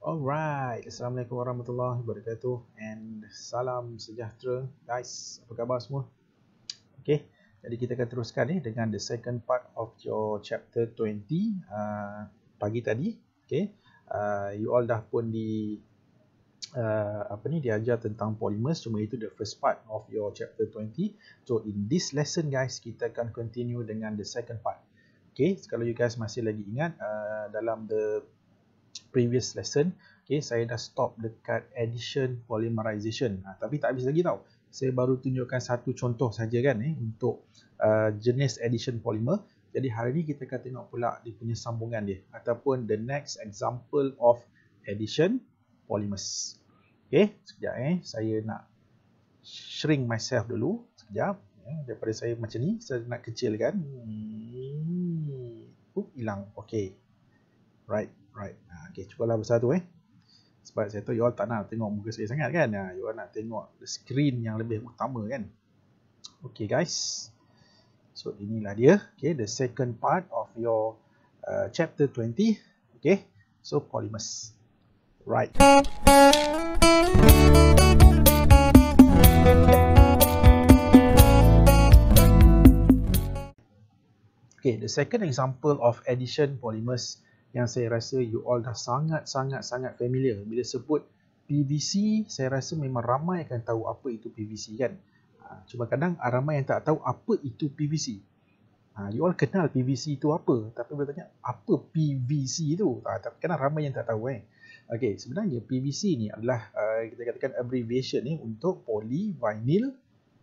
Alright, Assalamualaikum warahmatullahi wabarakatuh and salam sejahtera guys. Apa khabar semua? Okay, jadi kita akan teruskan ni eh, dengan the second part of your chapter 20 uh, pagi tadi. Okay, uh, you all dah pun di uh, apa ni diajar tentang polymers cuma itu the first part of your chapter 20. So in this lesson guys, kita akan continue dengan the second part. Okay, kalau you guys masih lagi ingat uh, dalam the previous lesson okay, saya dah stop dekat addition polymerization ha, tapi tak habis lagi tau saya baru tunjukkan satu contoh saja kan eh, untuk uh, jenis addition polymer jadi hari ni kita akan tengok pula dia punya sambungan dia ataupun the next example of addition polymers ok sekejap eh saya nak shrink myself dulu sekejap eh, daripada saya macam ni saya nak kecilkan hmm. Oop, oh, hilang ok right right ah, okay cubalah bersatu. eh sebab saya tahu you all tak nak tengok muka saya sangat kan ha, you all nak tengok screen yang lebih utama kan okay guys so inilah dia okay the second part of your uh, chapter 20 okay so polymers right Okay, the second example of addition polymers yang saya rasa you all dah sangat-sangat-sangat familiar bila sebut PVC, saya rasa memang ramai akan tahu apa itu PVC kan. Ah, cuma kadang ah, ramai yang tak tahu apa itu PVC. Ah, you all kenal PVC itu apa? Tapi bila tanya, apa PVC itu? Kadang ramai yang tak tahu kan. Eh. Okay, sebenarnya PVC ni adalah kita katakan abbreviation ni untuk polyvinyl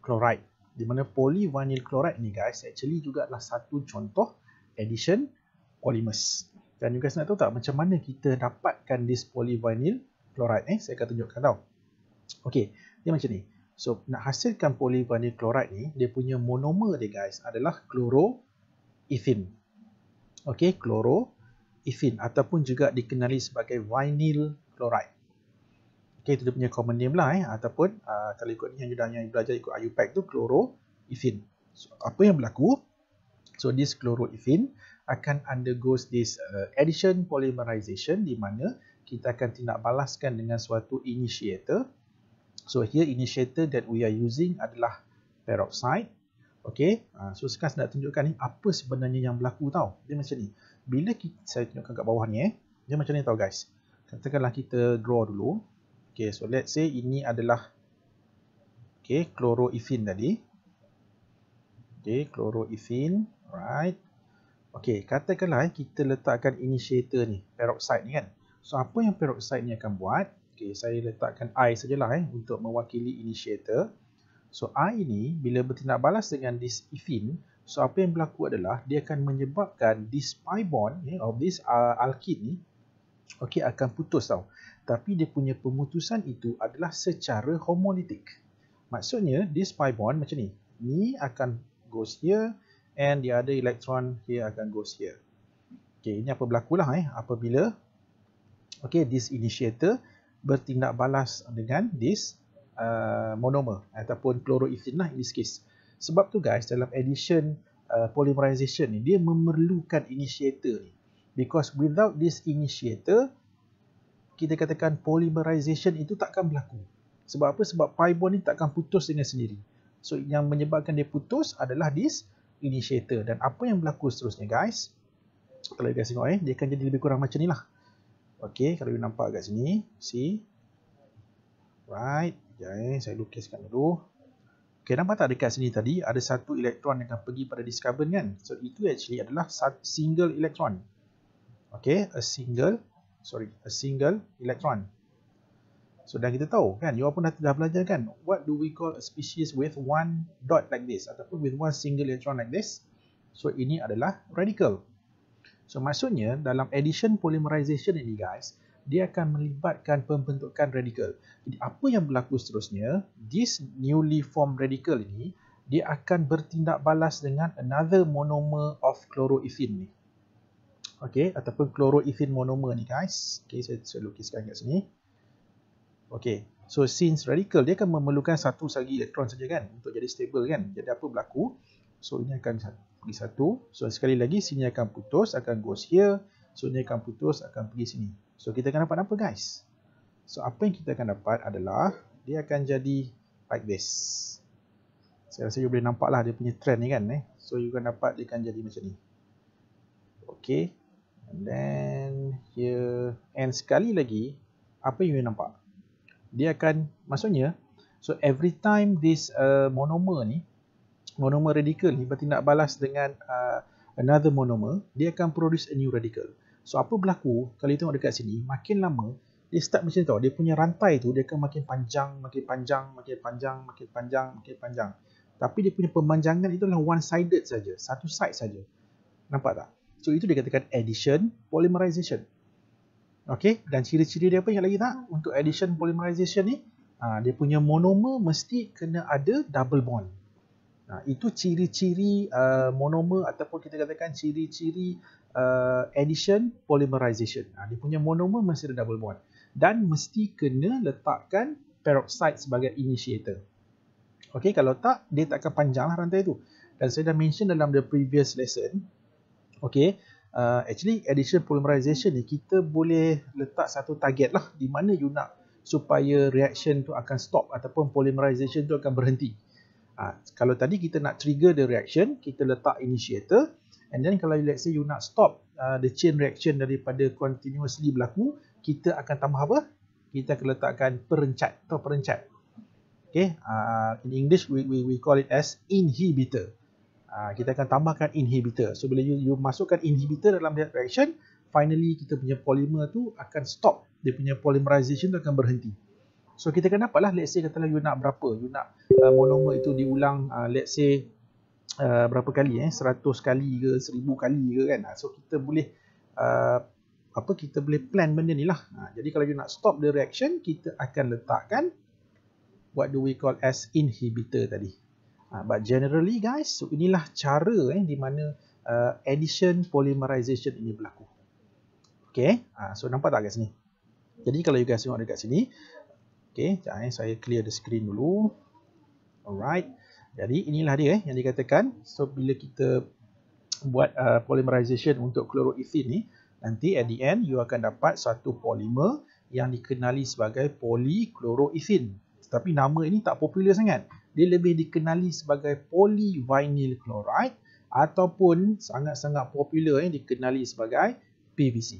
chloride. Di mana polyvinyl chloride ni guys actually juga adalah satu contoh addition polymers. Dan you guys nak tahu tak macam mana kita dapatkan this polyvinyl chloride eh? Saya akan tunjukkan tau. Okay, dia macam ni. So, nak hasilkan polyvinyl chloride ni, dia punya monomer dia guys adalah chloroethene. Okay, chloroethene ataupun juga dikenali sebagai vinyl chloride. Okay, itu dia punya common name lah eh. Ataupun uh, kalau ikut ni yang you, yang you belajar ikut IUPAC tu chloroethene. So, apa yang berlaku? So, this chloroethene akan undergoes this uh, addition polymerization di mana kita akan tindak balaskan dengan suatu initiator. So here initiator that we are using adalah peroxide. Okay, ha, so sekarang saya nak tunjukkan ni apa sebenarnya yang berlaku tau. Dia macam ni. Bila kita, saya tunjukkan kat bawah ni eh. Dia macam ni tau guys. Katakanlah kita draw dulu. Okay, so let's say ini adalah okay, chloroethene tadi. Okay, chloroethene. Right. Okey, katakanlah eh, kita letakkan initiator ni, peroxide ni kan. So apa yang peroxide ni akan buat? Okey, saya letakkan I sajalah eh untuk mewakili initiator. So I ni bila bertindak balas dengan this ethene, so apa yang berlaku adalah dia akan menyebabkan this pi bond ni eh, of this uh, alkene ni okey akan putus tau. Tapi dia punya pemutusan itu adalah secara homolitik. Maksudnya this pi bond macam ni. Ni akan goes here and the other electron here akan goes here. Okay, ini apa berlaku lah eh, apabila okay, this initiator bertindak balas dengan this uh, monomer ataupun chloroethene lah in this case. Sebab tu guys, dalam addition uh, polymerization ni, dia memerlukan initiator ni. Because without this initiator, kita katakan polymerization itu takkan berlaku. Sebab apa? Sebab pi bond ni takkan putus dengan sendiri. So, yang menyebabkan dia putus adalah this initiator dan apa yang berlaku seterusnya guys kalau you guys tengok eh dia akan jadi lebih kurang macam ni lah ok kalau you nampak kat sini see right jadi saya lukiskan dulu ok nampak tak dekat sini tadi ada satu elektron yang akan pergi pada discarbon kan so itu actually adalah satu single elektron. ok a single sorry a single elektron. So dah kita tahu kan, you all pun dah, dah belajar kan What do we call a species with one dot like this Ataupun with one single electron like this So ini adalah radical So maksudnya dalam addition polymerization ini guys Dia akan melibatkan pembentukan radical Jadi apa yang berlaku seterusnya This newly formed radical ini Dia akan bertindak balas dengan another monomer of chloroethene ni Okay, ataupun chloroethene monomer ni guys Okay, saya, saya lukiskan kat sini Okay, So since radical dia akan memerlukan satu sahaja elektron saja kan untuk jadi stable kan. Jadi apa berlaku? So ini akan pergi satu. So sekali lagi sini akan putus, akan goes here. So ini akan putus, akan pergi sini. So kita akan dapat apa guys? So apa yang kita akan dapat adalah dia akan jadi like this. Saya rasa you boleh nampak lah dia punya trend ni kan eh. So you akan dapat dia akan jadi macam ni. Okay. And then here. And sekali lagi apa yang you nampak? dia akan maksudnya so every time this uh, monomer ni monomer radical ni bertindak balas dengan uh, another monomer dia akan produce a new radical so apa berlaku kalau you tengok dekat sini makin lama dia start macam tu dia punya rantai tu dia akan makin panjang makin panjang makin panjang makin panjang makin panjang tapi dia punya pemanjangan itu adalah one sided saja satu side saja nampak tak so itu dikatakan addition polymerization Okey, dan ciri-ciri dia apa yang lagi tak? Untuk addition polymerization ni, ha, dia punya monomer mesti kena ada double bond. Ha, itu ciri-ciri uh, monomer ataupun kita katakan ciri-ciri uh, addition polymerization. Ha, dia punya monomer mesti ada double bond. Dan mesti kena letakkan peroxide sebagai initiator. Okey, kalau tak, dia takkan akan panjang lah rantai tu. Dan saya dah mention dalam the previous lesson. Okey, uh, actually addition polymerization ni kita boleh letak satu target lah di mana you nak supaya reaction tu akan stop ataupun polymerization tu akan berhenti. Ha, kalau tadi kita nak trigger the reaction, kita letak initiator and then kalau let's say you nak stop uh, the chain reaction daripada continuously berlaku, kita akan tambah apa? Kita akan letakkan perencat atau perencat. Okay, uh, in English we, we, we call it as inhibitor. Ah, kita akan tambahkan inhibitor. So bila you, you masukkan inhibitor dalam reaction, finally kita punya polymer tu akan stop. Dia punya polymerization tu akan berhenti. So kita akan dapatlah let's say katalah you nak berapa, you nak uh, monomer itu diulang uh, let's say uh, berapa kali eh 100 kali ke 1000 kali ke kan. So kita boleh uh, apa kita boleh plan benda ni lah. Uh, jadi kalau you nak stop the reaction, kita akan letakkan what do we call as inhibitor tadi. Uh, but generally guys, so inilah cara eh, di mana uh, addition polymerization ini berlaku. Okay, uh, so nampak tak kat sini? Jadi kalau you guys tengok dekat sini, okay, sekejap eh, saya clear the screen dulu. Alright, jadi inilah dia eh, yang dikatakan. So bila kita buat uh, polymerization untuk chloroethene ni, nanti at the end you akan dapat satu polymer yang dikenali sebagai polychloroethene. Tetapi nama ini tak popular sangat dia lebih dikenali sebagai polyvinyl chloride ataupun sangat-sangat popular eh, dikenali sebagai PVC.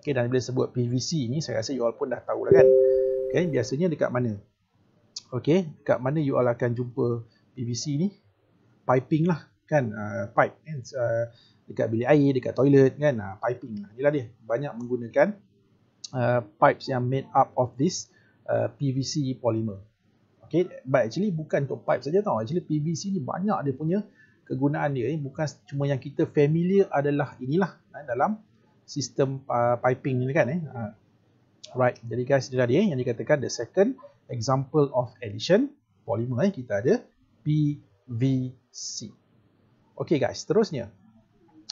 Okay, dan bila sebut PVC ni saya rasa you all pun dah tahu lah kan. Okay, biasanya dekat mana? Okay, dekat mana you all akan jumpa PVC ni? Piping lah kan, uh, pipe kan. Uh, dekat bilik air, dekat toilet kan, uh, piping lah. Inilah dia, banyak menggunakan uh, pipes yang made up of this uh, PVC polymer. Okay, but actually bukan untuk pipe saja tau. Actually PVC ni banyak dia punya kegunaan dia ni. Bukan cuma yang kita familiar adalah inilah eh, dalam sistem uh, piping ni kan. Eh. Ha. Right, jadi guys dia tadi eh, yang dikatakan the second example of addition polymer eh, kita ada PVC. Okay guys, seterusnya.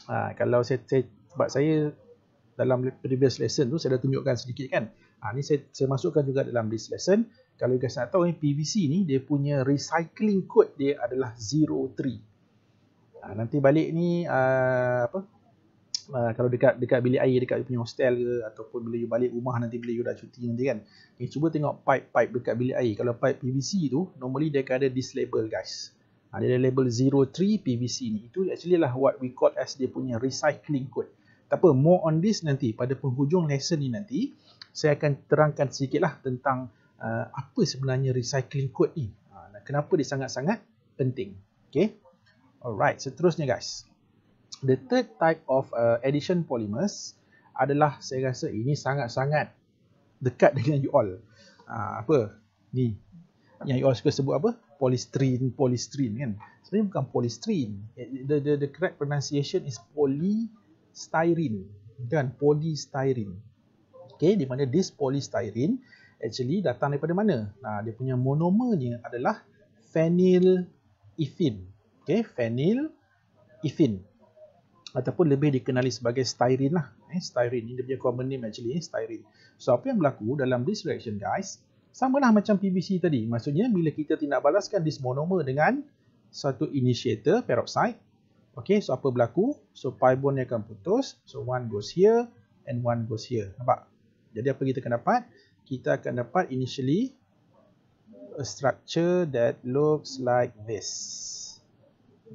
Uh, kalau saya, saya, sebab saya dalam previous lesson tu saya dah tunjukkan sedikit kan. Ha, ni saya, saya masukkan juga dalam this lesson kalau guys nak tahu ni PVC ni dia punya recycling code dia adalah 03 ha, ah, nanti balik ni uh, apa Uh, kalau dekat dekat bilik air dekat you punya hostel ke ataupun bila you balik rumah nanti bila you dah cuti nanti kan ni okay, cuba tengok pipe-pipe dekat bilik air kalau pipe PVC tu normally dia akan ada this label guys ha, dia ada label 03 PVC ni itu actually lah what we call as dia punya recycling code tak apa more on this nanti pada penghujung lesson ni nanti saya akan terangkan sedikit lah tentang uh, apa sebenarnya recycling code ni uh, kenapa dia sangat-sangat penting okay alright seterusnya guys the third type of uh, addition polymers adalah saya rasa ini sangat-sangat dekat dengan you all uh, apa ni yang you all suka sebut apa polystyrene polystyrene kan sebenarnya bukan polystyrene eh, the the, the correct pronunciation is polystyrene dan polystyrene okay di mana this polystyrene uh, actually datang daripada mana? Nah, dia punya monomernya adalah phenylephine. Okay, ethene ataupun lebih dikenali sebagai styrene lah. Eh, styrene ini dia punya common name actually, eh, styrene. So, apa yang berlaku dalam this reaction guys, lah macam PVC tadi. Maksudnya, bila kita tidak balaskan this monomer dengan satu initiator peroxide, Okay, so apa berlaku? So, pi bond ni akan putus. So, one goes here and one goes here. Nampak? Jadi, apa kita akan dapat? kita akan dapat initially a structure that looks like this.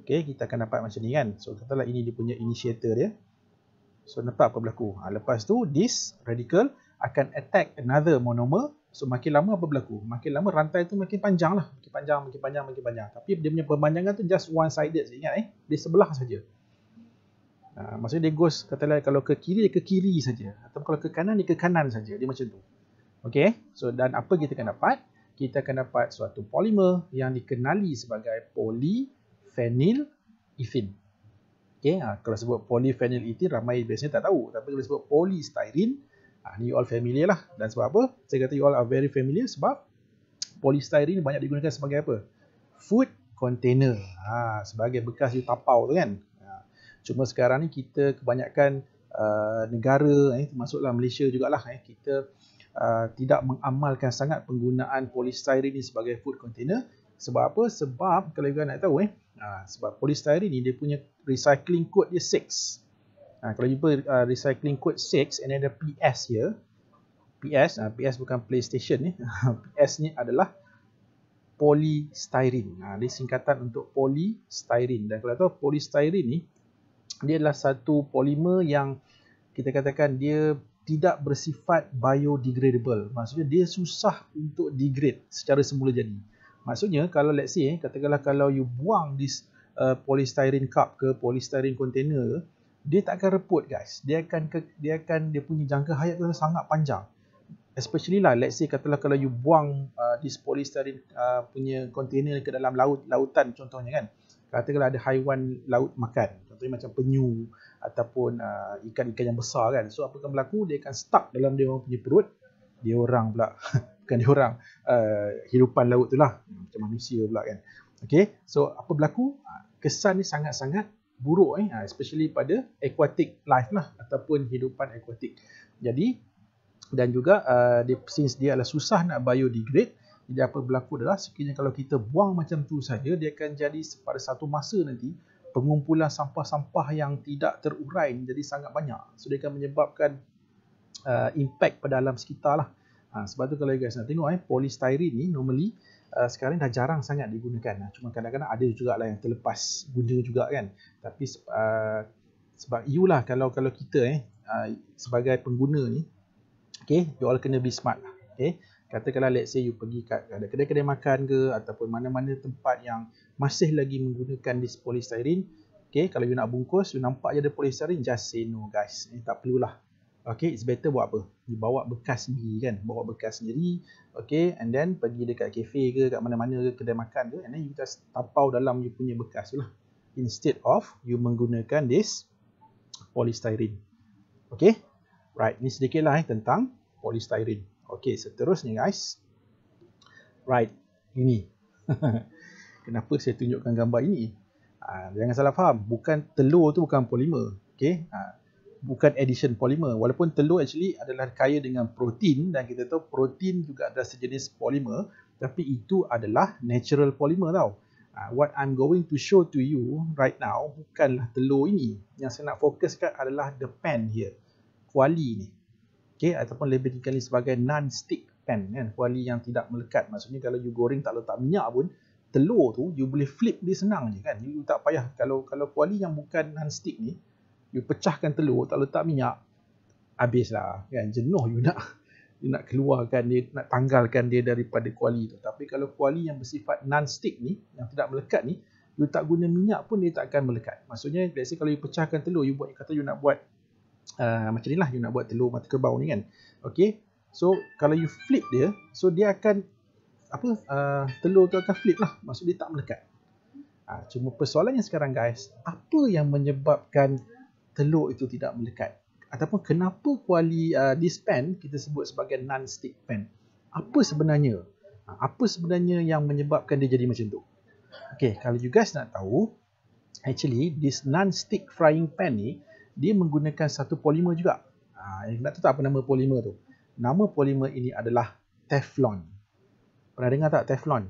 Okay, kita akan dapat macam ni kan. So, katalah ini dia punya initiator dia. So, nampak apa berlaku? Ha, lepas tu, this radical akan attack another monomer. So, makin lama apa berlaku? Makin lama rantai tu makin panjang lah. Makin panjang, makin panjang, makin panjang. Tapi dia punya pemanjangan tu just one-sided. Saya ingat eh. Dia sebelah sahaja. Ha, maksudnya dia goes, katalah kalau ke kiri, ke kiri saja. Atau kalau ke kanan, dia ke kanan saja. Dia macam tu. Okay, so dan apa kita akan dapat? Kita akan dapat suatu polimer yang dikenali sebagai polyphenylethene. Okay, ha, kalau sebut polyphenylethene, ramai biasanya tak tahu. Tapi kalau sebut polystyrene, ha, ni all familiar lah. Dan sebab apa? Saya kata you all are very familiar sebab polystyrene banyak digunakan sebagai apa? Food container. Ha, sebagai bekas you tapau tu kan? Ha, cuma sekarang ni kita kebanyakan uh, negara, eh, termasuklah Malaysia jugalah, eh, kita uh, tidak mengamalkan sangat penggunaan polystyrene ni sebagai food container. Sebab apa? Sebab kalau kita nak tahu eh, uh, sebab polystyrene ni dia punya recycling code dia 6. Ha, uh, kalau jumpa uh, recycling code 6 and ada PS here. PS, uh, PS bukan PlayStation ni. Eh. PS ni adalah polystyrene. Ha, dia singkatan untuk polystyrene. Dan kalau tahu polystyrene ni, dia adalah satu polimer yang kita katakan dia tidak bersifat biodegradable. Maksudnya dia susah untuk degrade secara semula jadi. Maksudnya kalau let's say eh, katakanlah kalau you buang this uh, polystyrene cup ke polystyrene container dia tak akan reput guys. Dia akan ke, dia akan dia punya jangka hayat dia sangat panjang. Especially lah let's say katalah kalau you buang uh, this polystyrene uh, punya container ke dalam laut lautan contohnya kan. Katakanlah ada haiwan laut makan contohnya macam penyu ataupun uh, ikan-ikan yang besar kan so apa akan berlaku dia akan stuck dalam dia orang punya perut dia orang pula bukan dia orang uh, hidupan laut tu lah macam manusia pula kan Okay, so apa berlaku kesan ni sangat-sangat buruk eh uh, especially pada aquatic life lah ataupun hidupan aquatic jadi dan juga uh, dia, since dia adalah susah nak biodegrade jadi apa berlaku adalah sekiranya kalau kita buang macam tu saja dia akan jadi pada satu masa nanti pengumpulan sampah-sampah yang tidak terurai jadi sangat banyak. So, dia akan menyebabkan uh, impact pada alam sekitar lah. Ha, sebab tu kalau you guys nak tengok, eh, polystyrene ni normally uh, sekarang dah jarang sangat digunakan. Ha, cuma kadang-kadang ada juga lah yang terlepas guna juga kan. Tapi uh, sebab you lah kalau, kalau kita eh, uh, sebagai pengguna ni, okay, you all kena be smart lah. Okay katakanlah let's say you pergi kat ada kedai-kedai makan ke ataupun mana-mana tempat yang masih lagi menggunakan this polystyrene okay kalau you nak bungkus you nampak je ada polystyrene just say no guys eh, tak perlulah okay it's better buat apa you bawa bekas sendiri kan bawa bekas sendiri okay and then pergi dekat cafe ke kat mana-mana ke kedai makan ke and then you just tapau dalam you punya bekas tu lah instead of you menggunakan this polystyrene okay right ni sedikit lah eh, tentang polystyrene Okey, seterusnya guys. Right, ini. Kenapa saya tunjukkan gambar ini? Ha, jangan salah faham, bukan telur tu bukan polimer. Okey, ha, bukan addition polimer. Walaupun telur actually adalah kaya dengan protein dan kita tahu protein juga ada sejenis polimer, tapi itu adalah natural polymer tau. Ha, what I'm going to show to you right now bukanlah telur ini. Yang saya nak fokuskan adalah the pan here. Kuali ni. Okay, ataupun lebih dikenali sebagai non stick pan kan kuali yang tidak melekat maksudnya kalau you goreng tak letak minyak pun telur tu you boleh flip dia senang je kan you tak payah kalau kalau kuali yang bukan non stick ni you pecahkan telur tak letak minyak habislah kan jenuh you nak you nak keluarkan dia nak tanggalkan dia daripada kuali tu tapi kalau kuali yang bersifat non stick ni yang tidak melekat ni you tak guna minyak pun dia tak akan melekat maksudnya let's say kalau you pecahkan telur you buat kata you nak buat Ah, macam ni lah you nak buat telur mata kerbau ni kan okay so kalau you flip dia so dia akan apa uh, telur tu akan flip lah maksud dia tak melekat uh, cuma persoalannya sekarang guys apa yang menyebabkan telur itu tidak melekat ataupun kenapa kuali uh, this pan kita sebut sebagai non-stick pan apa sebenarnya uh, apa sebenarnya yang menyebabkan dia jadi macam tu okay kalau you guys nak tahu actually this non-stick frying pan ni dia menggunakan satu polimer juga. Ha, nak tahu tak apa nama polimer tu? Nama polimer ini adalah Teflon. Pernah dengar tak Teflon?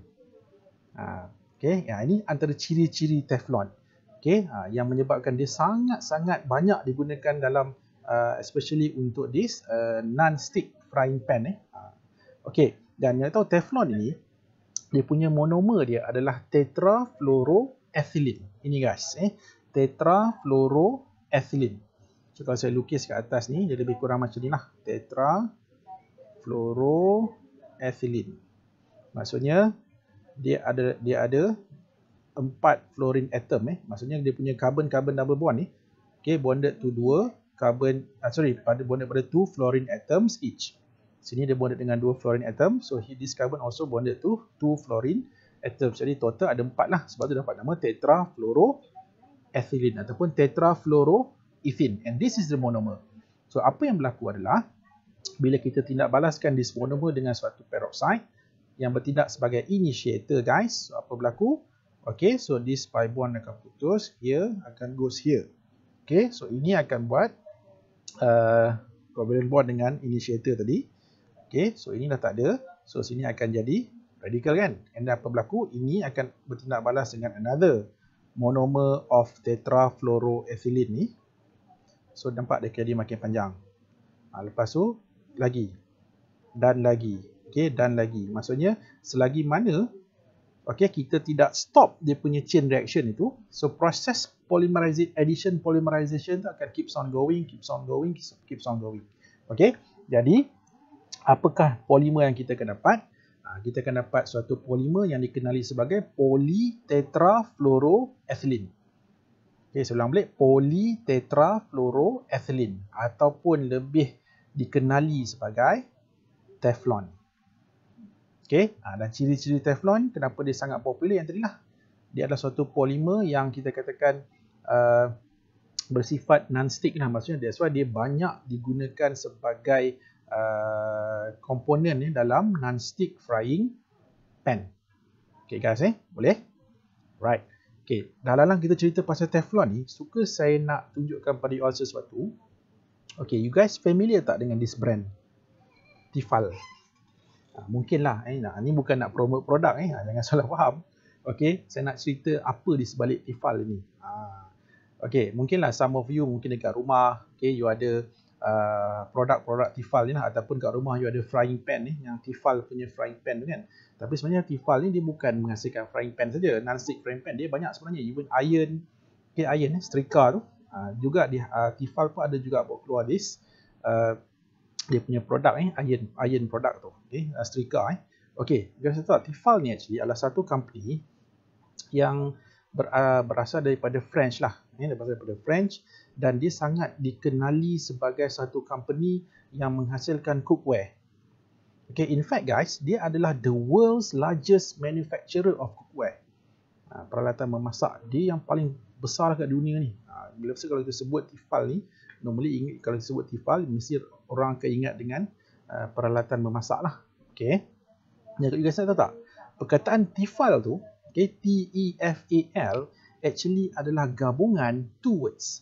Ha, okay. ya, ha, ini antara ciri-ciri Teflon. Okay. Ha, yang menyebabkan dia sangat-sangat banyak digunakan dalam uh, especially untuk this uh, non-stick frying pan. Eh. Ha, okay. Dan yang tahu Teflon ini, dia punya monomer dia adalah tetrafluoroethylene. Ini guys. Eh. Tetrafluoroethylene ethylene. So kalau saya lukis kat atas ni dia lebih kurang macam ni lah. Tetra fluoro ethylene. Maksudnya dia ada dia ada empat fluorine atom eh. Maksudnya dia punya carbon-carbon double bond ni. Okay, bonded to dua carbon, ah, sorry, pada bonded pada two fluorine atoms each. Sini dia bonded dengan dua fluorine atom. So, he, this carbon also bonded to two fluorine atoms. Jadi, total ada empat lah. Sebab tu dapat nama tetra fluoro ethylene ataupun Tetrafluoroethylene, and this is the monomer. So apa yang berlaku adalah bila kita tindak balaskan this monomer dengan suatu peroxide yang bertindak sebagai initiator guys, so, apa berlaku? Okay, so this pi bond akan putus, here akan goes here. Okay, so ini akan buat uh, covalent bond dengan initiator tadi. Okay, so ini dah tak ada. So sini akan jadi radical kan? And apa berlaku? Ini akan bertindak balas dengan another monomer of tetrafluoroethylene ni so nampak dia jadi makin panjang ha, lepas tu lagi dan lagi okey dan lagi maksudnya selagi mana okey kita tidak stop dia punya chain reaction itu so proses polymerization addition polymerization tu akan keep on going keep on going keep on going okey jadi apakah polimer yang kita akan dapat Ha, kita akan dapat suatu polimer yang dikenali sebagai polytetrafluoroethylene. Okey, selang ulang balik. Polytetrafluoroethylene ataupun lebih dikenali sebagai Teflon. Okey, ha, dan ciri-ciri Teflon, kenapa dia sangat popular yang tadi Dia adalah suatu polimer yang kita katakan uh, bersifat non-stick lah. Maksudnya, that's why dia banyak digunakan sebagai uh, komponen ni dalam non-stick frying pan. Okay guys eh, boleh? Right. Okay, Dah lalang kita cerita pasal Teflon ni, suka saya nak tunjukkan pada you all sesuatu. Okay, you guys familiar tak dengan this brand? Tifal. Ha, ah, lah. eh, nak, ni bukan nak promote produk eh, ah, jangan salah faham. Okay, saya nak cerita apa di sebalik Tifal ni. Ha, okay, lah some of you mungkin dekat rumah, okay, you ada Uh, produk-produk uh, tifal ni lah ataupun kat rumah you ada frying pan ni yang tifal punya frying pan tu kan tapi sebenarnya tifal ni dia bukan menghasilkan frying pan saja nonstick frying pan dia banyak sebenarnya even iron ke okay, iron eh striker tu uh, juga dia uh, tifal pun ada juga buat keluar this uh, dia punya produk eh iron iron produk tu okay, uh, striker eh okey guys tahu tifal ni actually adalah satu company yang ber, uh, berasal daripada French lah ini daripada daripada French dan dia sangat dikenali sebagai satu company yang menghasilkan cookware. Okay, in fact guys, dia adalah the world's largest manufacturer of cookware. Ha, peralatan memasak dia yang paling besar kat dunia ni. Ha, bila saya kalau kita sebut Tefal ni, normally ingat kalau kita sebut Tefal mesti orang akan ingat dengan uh, peralatan memasak lah. Okay. Jadi guys saya tahu tak? Perkataan Tefal tu, okay, T E F A L actually adalah gabungan two words.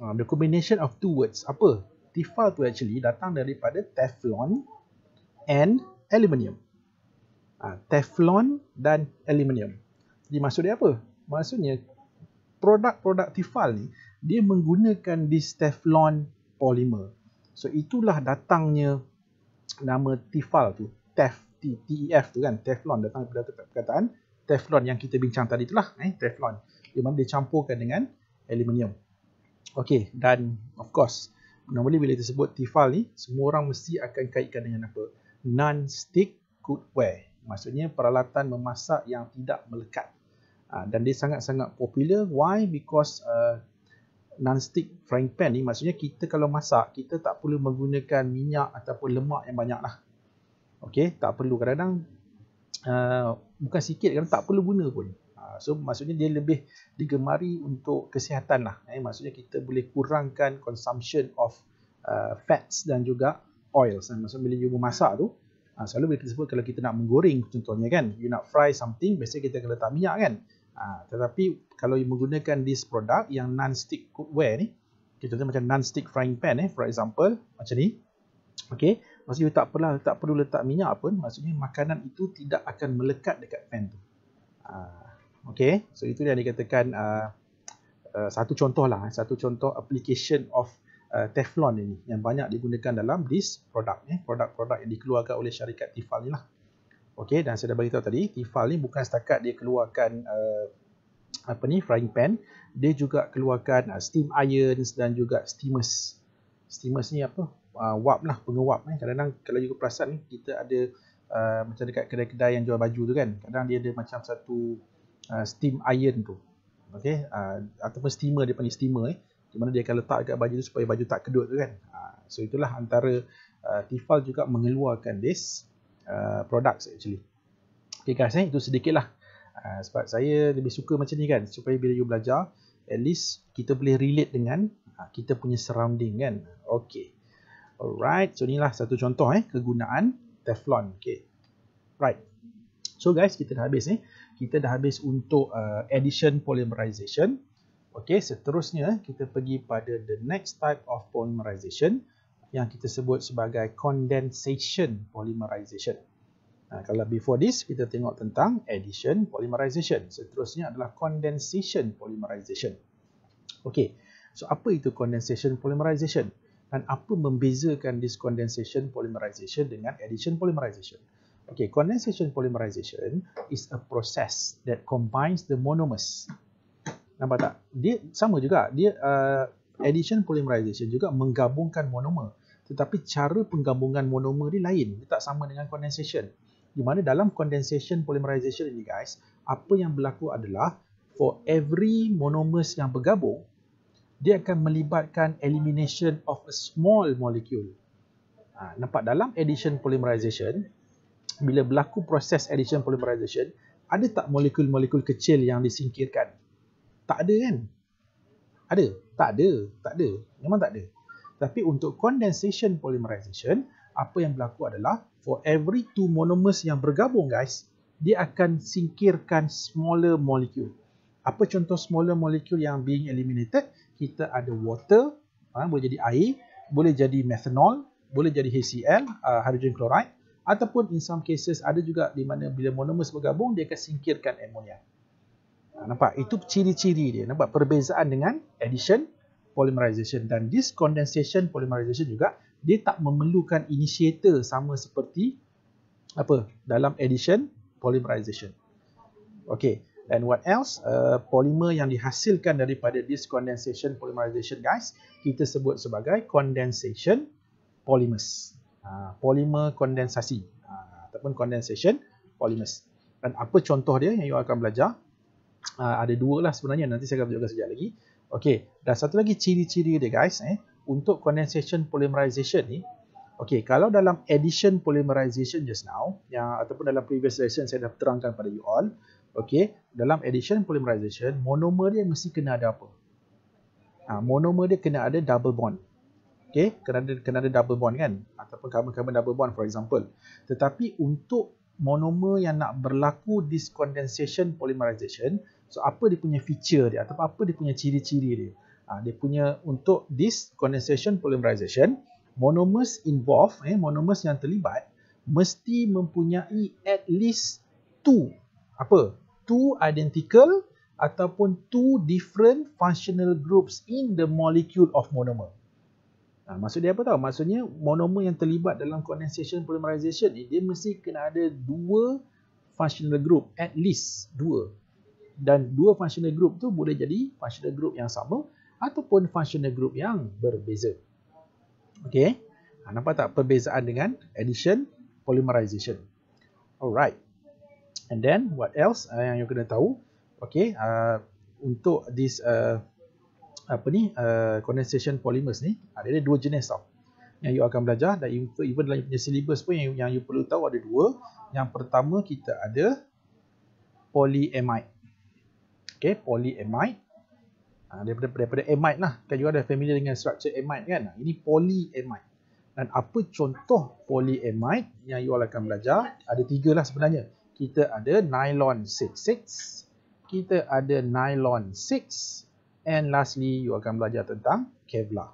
Uh, the combination of two words. Apa? Tifal tu actually datang daripada Teflon and Aluminium. Uh, teflon dan Aluminium. Jadi maksud dia apa? Maksudnya produk-produk Tifal ni dia menggunakan this Teflon polymer. So itulah datangnya nama Tifal tu. Tef, T-E-F tu kan. Teflon datang daripada perkataan Teflon yang kita bincang tadi tu lah. Eh? Teflon di mana dicampurkan dengan aluminium. Okey, dan of course, normally bila sebut tefal ni, semua orang mesti akan kaitkan dengan apa? Non-stick cookware. Maksudnya peralatan memasak yang tidak melekat. Ha, dan dia sangat-sangat popular. Why? Because uh, non-stick frying pan ni maksudnya kita kalau masak, kita tak perlu menggunakan minyak ataupun lemak yang banyak lah. Okay, tak perlu. Kadang-kadang uh, bukan sikit, kadang tak perlu guna pun. Ah, so maksudnya dia lebih digemari untuk kesihatan lah. Eh, maksudnya kita boleh kurangkan consumption of uh, fats dan juga oils. Eh, maksudnya bila you memasak tu, ha, selalu bila kita sebut kalau kita nak menggoreng contohnya kan, you nak fry something, biasanya kita kena letak minyak kan. Ha, tetapi kalau you menggunakan this product yang non-stick cookware ni, contohnya macam non-stick frying pan eh, for example, macam ni. Okay, maksudnya you tak perlu, tak perlu letak minyak pun, maksudnya makanan itu tidak akan melekat dekat pan tu. Okay, so itu yang dikatakan uh, uh, satu contoh lah, eh. satu contoh application of uh, Teflon ini yang banyak digunakan dalam this product, eh, produk-produk yang dikeluarkan oleh syarikat Tefal ni lah. Okay, dan saya dah beritahu tadi, Tefal ni bukan setakat dia keluarkan uh, apa ni, frying pan, dia juga keluarkan uh, steam irons dan juga steamers. Steamers ni apa? Uh, wap lah, penguap. Eh. Kadang-kadang kalau juga perasan ni, kita ada uh, macam dekat kedai-kedai yang jual baju tu kan, kadang dia ada macam satu Uh, steam iron tu okey uh, ataupun steamer dia panggil steamer eh di mana dia akan letak dekat baju tu supaya baju tak kedut tu kan uh, so itulah antara uh, Tefal juga mengeluarkan this uh, products actually okey guys eh itu sedikitlah uh, sebab saya lebih suka macam ni kan supaya bila you belajar at least kita boleh relate dengan uh, kita punya surrounding kan okey alright so inilah satu contoh eh kegunaan Teflon okey right so guys kita dah habis eh kita dah habis untuk uh, addition polymerization. Okey, seterusnya kita pergi pada the next type of polymerization yang kita sebut sebagai condensation polymerization. Nah, ha, kalau before this kita tengok tentang addition polymerization. Seterusnya adalah condensation polymerization. Okey. So apa itu condensation polymerization dan apa membezakan this condensation polymerization dengan addition polymerization? Okay, condensation polymerization is a process that combines the monomers. Nampak tak? Dia sama juga. Dia uh, addition polymerization juga menggabungkan monomer. Tetapi cara penggabungan monomer ni lain. Dia tak sama dengan condensation. Di mana dalam condensation polymerization ni guys, apa yang berlaku adalah for every monomers yang bergabung, dia akan melibatkan elimination of a small molecule. Ha, nampak dalam addition polymerization, bila berlaku proses addition polymerization, ada tak molekul-molekul kecil yang disingkirkan? Tak ada kan? Ada? Tak ada. Tak ada. Memang tak ada. Tapi untuk condensation polymerization, apa yang berlaku adalah for every two monomers yang bergabung guys, dia akan singkirkan smaller molecule. Apa contoh smaller molecule yang being eliminated? Kita ada water, ha, boleh jadi air, boleh jadi methanol, boleh jadi HCl, uh, hydrogen chloride ataupun in some cases ada juga di mana bila monomers bergabung dia akan singkirkan amonia. Ha, nampak itu ciri-ciri dia. Nampak perbezaan dengan addition polymerization dan this condensation polymerization juga dia tak memerlukan initiator sama seperti apa dalam addition polymerization. Okay, and what else? Uh, polymer yang dihasilkan daripada this condensation polymerization guys kita sebut sebagai condensation polymers. Ah, polymer kondensasi ah, ataupun condensation polymers dan apa contoh dia yang you akan belajar ah, ada dua lah sebenarnya nanti saya akan tunjukkan sekejap lagi Okey, dan satu lagi ciri-ciri dia guys eh, untuk condensation polymerization ni Okey, kalau dalam addition polymerization just now yang ataupun dalam previous lesson saya dah terangkan pada you all Okey, dalam addition polymerization monomer dia mesti kena ada apa ha, monomer dia kena ada double bond okay, kerana ada, kerana ada double bond kan ataupun carbon-carbon double bond for example tetapi untuk monomer yang nak berlaku discondensation polymerization so apa dia punya feature dia ataupun apa dia punya ciri-ciri dia ha, dia punya untuk discondensation polymerization monomers involved eh, monomers yang terlibat mesti mempunyai at least two apa two identical ataupun two different functional groups in the molecule of monomer Ha, maksud dia apa tahu? Maksudnya monomer yang terlibat dalam condensation polymerization ni dia mesti kena ada dua functional group at least dua. Dan dua functional group tu boleh jadi functional group yang sama ataupun functional group yang berbeza. Okey. Ha, nampak tak perbezaan dengan addition polymerization. Alright. And then what else uh, yang you kena tahu? Okey, uh, untuk this uh, apa ni uh, condensation polymers ni ada ah, ada dua jenis tau yang you akan belajar dan even, even dalam you punya syllabus pun yang, yang you perlu tahu ada dua yang pertama kita ada polyamide okey polyamide uh, daripada daripada amide lah kan you ada familiar dengan structure amide kan ah, ini polyamide dan apa contoh polyamide yang you akan belajar ada tiga lah sebenarnya kita ada nylon 6 6 kita ada nylon 6 And lastly, you akan belajar tentang Kevlar.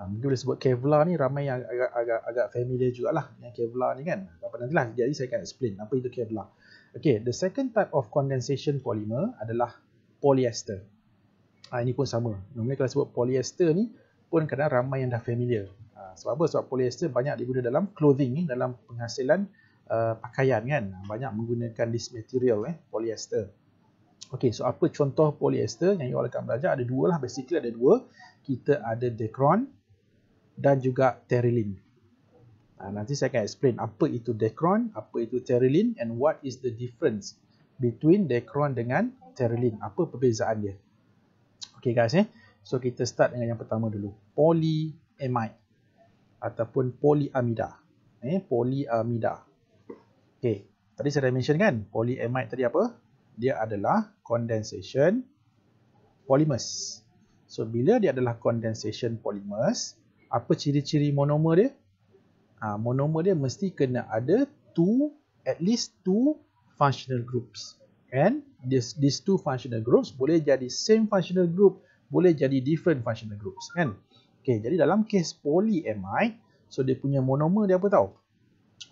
Ha, mungkin boleh sebut Kevlar ni ramai yang agak, agak, agak familiar jugalah dengan Kevlar ni kan. Tak apa lah, Jadi saya akan explain apa itu Kevlar. Okay, the second type of condensation polymer adalah polyester. Ha, ini pun sama. Mungkin kalau sebut polyester ni pun kadang ramai yang dah familiar. Ha, sebab apa? Sebab polyester banyak digunakan dalam clothing ni, dalam penghasilan uh, pakaian kan. Banyak menggunakan this material eh, polyester. Okey, so apa contoh polyester yang you akan belajar? Ada dua lah, basically ada dua. Kita ada Dacron dan juga Terylene. Ha, ah, nanti saya akan explain apa itu Dacron, apa itu Terylene and what is the difference between Dacron dengan Terylene. Apa perbezaan dia? Okey guys, eh? so kita start dengan yang pertama dulu. Polyamide ataupun polyamida. Eh, polyamida. Okey, tadi saya dah mention kan polyamide tadi apa? dia adalah condensation polymers. So bila dia adalah condensation polymers, apa ciri-ciri monomer dia? Ha, monomer dia mesti kena ada two at least two functional groups. And this these two functional groups boleh jadi same functional group, boleh jadi different functional groups, kan? Okay, jadi dalam kes polyamide, so dia punya monomer dia apa tahu?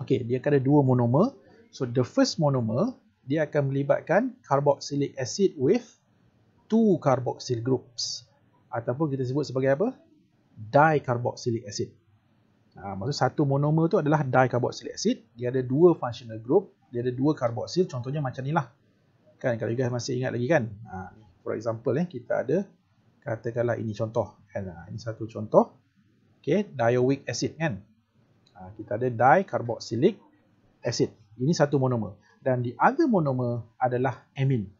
Okay, dia ada dua monomer. So the first monomer dia akan melibatkan carboxylic acid with two carboxyl groups ataupun kita sebut sebagai apa? dicarboxylic acid. Ha, maksud satu monomer tu adalah dicarboxylic acid, dia ada dua functional group, dia ada dua carboxyl contohnya macam ni lah, Kan kalau you guys masih ingat lagi kan? Ha, for example eh kita ada katakanlah ini contoh kan. Ha, ini satu contoh. Okay, dioic acid kan? Ha, kita ada dicarboxylic acid. Ini satu monomer dan the other monomer adalah amine.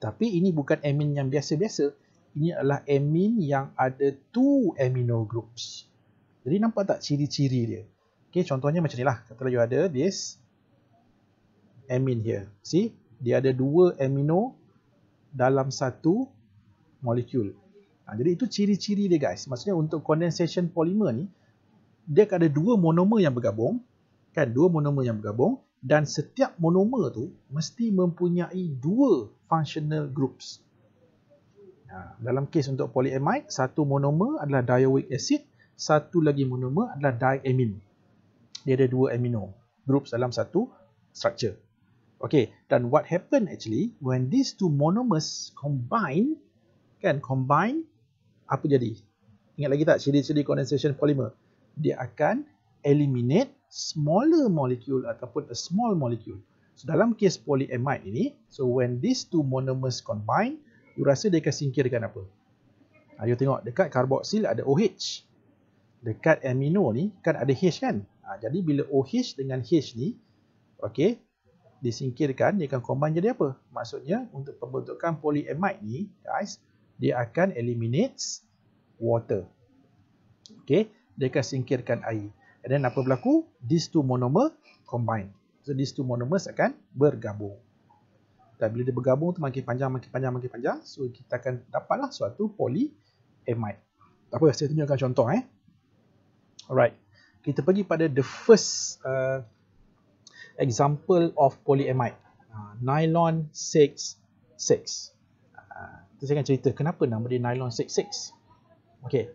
Tapi ini bukan amine yang biasa-biasa. Ini adalah amine yang ada two amino groups. Jadi nampak tak ciri-ciri dia? Okay, contohnya macam ni lah. Katalah you ada this amine here. See? Dia ada dua amino dalam satu molekul. Ha, jadi itu ciri-ciri dia guys. Maksudnya untuk condensation polymer ni, dia ada dua monomer yang bergabung. Kan? Dua monomer yang bergabung dan setiap monomer tu mesti mempunyai dua functional groups. Ha, dalam kes untuk polyamide, satu monomer adalah dioic acid, satu lagi monomer adalah diamine. Dia ada dua amino groups dalam satu structure. Okay, dan what happen actually when these two monomers combine, kan combine, apa jadi? Ingat lagi tak? Siri-siri condensation polymer. Dia akan eliminate smaller molecule ataupun a small molecule. So dalam kes polyamide ini, so when these two monomers combine, you rasa dia akan singkirkan apa? Ha, you tengok dekat karboksil ada OH. Dekat amino ni kan ada H kan? Ha, jadi bila OH dengan H ni, okay, disingkirkan, dia akan combine jadi apa? Maksudnya untuk pembentukan polyamide ni, guys, dia akan eliminate water. Okay, dia akan singkirkan air. And then apa berlaku? These two monomer combine. So these two monomers akan bergabung. Dan bila dia bergabung tu makin panjang, makin panjang, makin panjang. So kita akan dapatlah suatu polyamide. Tak apa, saya tunjukkan contoh eh. Alright. Kita pergi pada the first uh, example of polyamide. Uh, nylon 6-6. Uh, saya akan cerita kenapa nama dia nylon 6-6. Okay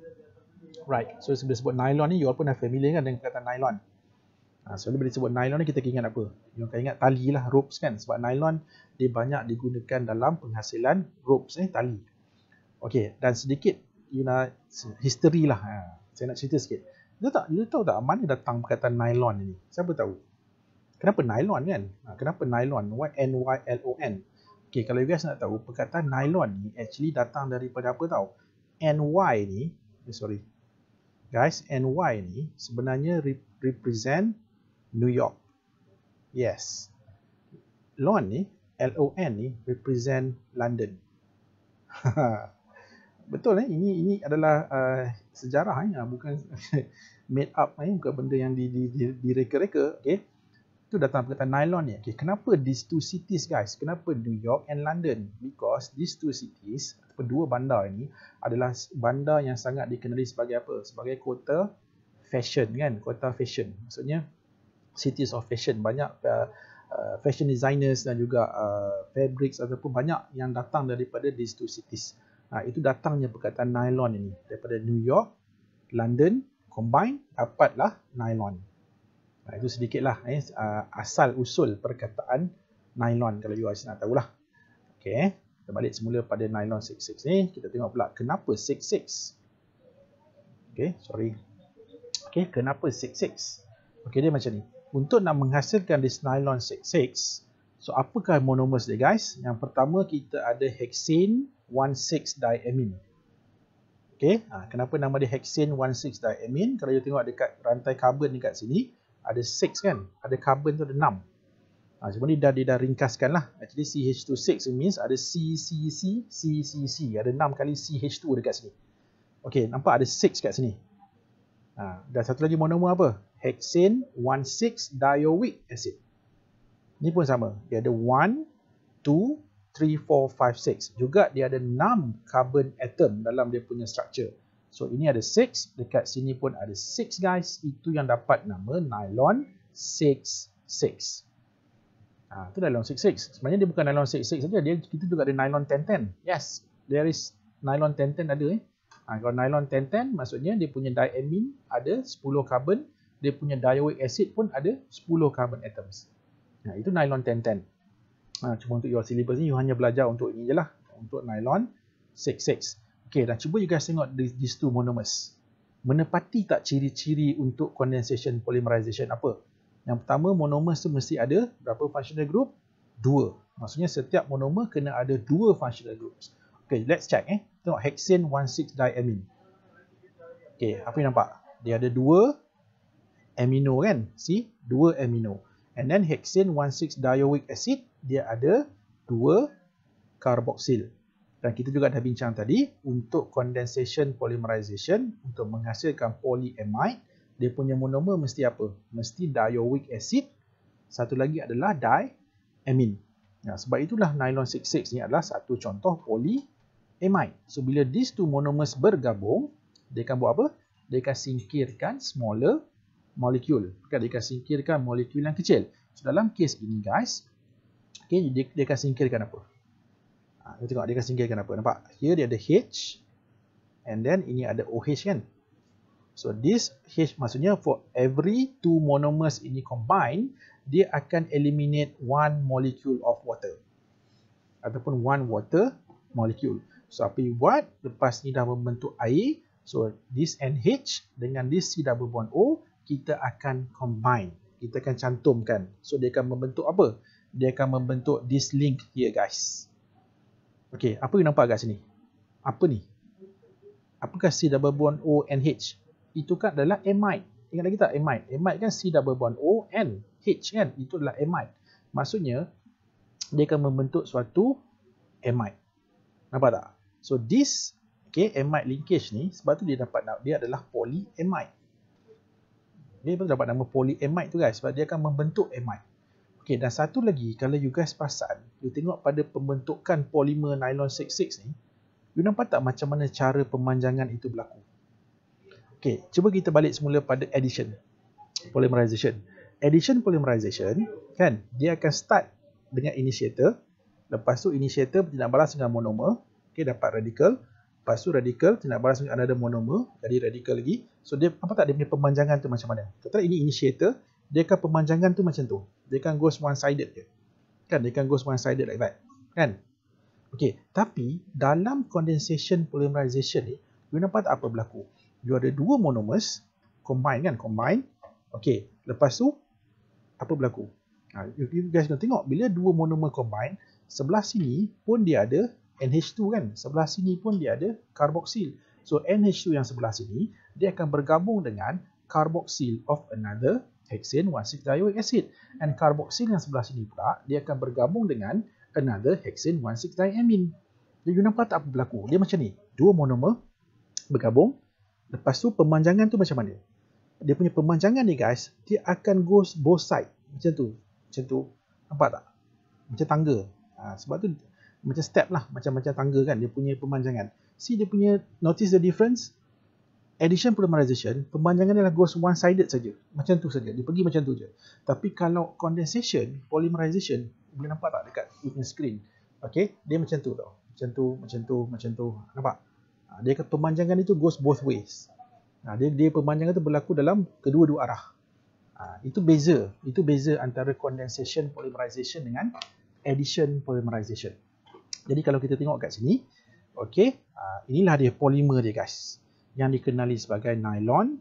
right so sebelum sebut nylon ni you all pun dah familiar kan dengan kata nylon ha, so bila disebut nylon ni kita ingat apa you akan ingat tali lah ropes kan sebab nylon dia banyak digunakan dalam penghasilan ropes ni eh, tali Okay, dan sedikit you nak history lah ha. saya nak cerita sikit you tak you tahu tak mana datang perkataan nylon ni siapa tahu kenapa nylon kan ha, kenapa nylon why n y l o n Okay, kalau you guys nak tahu perkataan nylon ni actually datang daripada apa tau ny ni eh, sorry guys NY ni sebenarnya rep represent New York yes lon ni LON ni represent London betul eh ini ini adalah uh, sejarah eh ah, bukan made up eh bukan benda yang di di di, di reka-reka okey tu datang perkataan nylon ni. Okay, kenapa these two cities guys? Kenapa New York and London? Because these two cities, kedua bandar ini adalah bandar yang sangat dikenali sebagai apa? Sebagai kota fashion kan? Kota fashion. Maksudnya, cities of fashion. Banyak uh, uh, fashion designers dan juga uh, fabrics ataupun banyak yang datang daripada these two cities. Nah, itu datangnya perkataan nylon ini. Daripada New York, London, combine dapatlah nylon. Nah, itu sedikitlah eh, ah, asal usul perkataan nylon kalau you guys nak tahu lah. Okay. Eh, kita balik semula pada nylon 66 ni. Kita tengok pula kenapa 66. Okay. Sorry. Okay. Kenapa 66? Okay. Dia macam ni. Untuk nak menghasilkan this nylon 66. So apakah monomers dia guys? Yang pertama kita ada hexane 16 diamine. Okay. Ah, kenapa nama dia hexane 16 diamine? Kalau you tengok dekat rantai carbon dekat sini ada 6 kan ada carbon tu ada 6 ha, ah, cuma ni dah dia dah ringkaskan lah actually CH2 6 means ada C C C C C C ada 6 kali CH2 dekat sini Okay, nampak ada 6 kat sini ha, dan satu lagi monomer apa hexane 1,6 dioic acid ni pun sama dia ada 1 2 3, 4, 5, 6 juga dia ada 6 carbon atom dalam dia punya structure So ini ada 6, dekat sini pun ada 6 guys. Itu yang dapat nama nylon 66. Ha, ah, itu nylon 66. Sebenarnya dia bukan nylon 66 saja, dia kita juga ada nylon 1010. Yes, there is nylon 1010 ada eh. Ha, kalau nylon 1010 maksudnya dia punya diamine ada 10 carbon, dia punya dioic acid pun ada 10 carbon atoms. Nah, ha, itu nylon 1010. Ha, ah, cuma untuk your syllabus ni you hanya belajar untuk ini jelah, untuk nylon 66. Okay, dan cuba you guys tengok these, these two monomers. Menepati tak ciri-ciri untuk condensation polymerization apa? Yang pertama, monomers tu mesti ada berapa functional group? Dua. Maksudnya setiap monomer kena ada dua functional groups. Okay, let's check eh. Tengok hexane 16 diamine. Okay, apa yang nampak? Dia ada dua amino kan? See? Dua amino. And then hexane 16 dioic acid, dia ada dua carboxyl dan kita juga dah bincang tadi untuk condensation polymerization untuk menghasilkan polyamide dia punya monomer mesti apa? Mesti dioic acid. Satu lagi adalah diamine. Nah, ya, sebab itulah nylon 66 ni adalah satu contoh polyamide. So bila these two monomers bergabung, dia akan buat apa? Dia akan singkirkan smaller molecule. Bukan dia akan singkirkan molekul yang kecil. So dalam kes ini guys, okay, dia, dia akan singkirkan apa? Kita ah, tengok dia akan singgirkan apa. Nampak? Here dia ada H. And then ini ada OH kan. So this H maksudnya for every two monomers ini combine, dia akan eliminate one molecule of water. Ataupun one water molecule. So apa you buat? Lepas ni dah membentuk air. So this NH dengan this C double bond O, kita akan combine. Kita akan cantumkan. So dia akan membentuk apa? Dia akan membentuk this link here guys. Okey, apa yang nampak kat sini? Apa ni? Apakah C double bond O and H? Itu kan adalah amide. Ingat lagi tak amide? Amide kan C double bond O and H kan? Itu adalah amide. Maksudnya, dia akan membentuk suatu amide. Nampak tak? So, this okay, amide linkage ni, sebab tu dia dapat dia adalah polyamide. Dia dapat nama polyamide tu guys, sebab dia akan membentuk amide. Okey, dan satu lagi, kalau you guys perasan, you tengok pada pembentukan polimer nylon 6-6 ni, you nampak tak macam mana cara pemanjangan itu berlaku? Okey, cuba kita balik semula pada addition, polymerization. Addition polymerization, kan, dia akan start dengan initiator, lepas tu initiator bertindak balas dengan monomer, okey, dapat radikal, lepas tu radikal, bertindak balas dengan another monomer, jadi radikal lagi. So, dia apa tak dia punya pemanjangan tu macam mana? Tentang ini initiator, dia akan pemanjangan tu macam tu dia kan goes one sided ke kan dia kan goes one sided like that kan okey tapi dalam condensation polymerization ni you nampak tak apa berlaku you ada dua monomers combine kan combine okey lepas tu apa berlaku ha, you, you guys kena tengok bila dua monomer combine sebelah sini pun dia ada NH2 kan sebelah sini pun dia ada carboxyl so NH2 yang sebelah sini dia akan bergabung dengan carboxyl of another hexane six diuric acid and carboxyl yang sebelah sini pula dia akan bergabung dengan another hexane six diamine. Jadi you nampak tak apa berlaku? Dia macam ni. Dua monomer bergabung. Lepas tu pemanjangan tu macam mana? Dia punya pemanjangan ni guys, dia akan go both side. Macam tu. Macam tu. Nampak tak? Macam tangga. Ha, sebab tu macam step lah. Macam-macam tangga kan dia punya pemanjangan. See dia punya, notice the difference? addition polymerization pembanjangan adalah goes one sided saja macam tu saja dia pergi macam tu je tapi kalau condensation polymerization boleh nampak tak dekat punya screen okay, dia macam tu tau macam tu macam tu macam tu nampak ha, dia kata pembanjangan itu goes both ways nah ha, dia dia pemanjangan itu berlaku dalam kedua-dua arah ha, itu beza itu beza antara condensation polymerization dengan addition polymerization jadi kalau kita tengok kat sini okay, inilah dia polymer dia guys yang dikenali sebagai nylon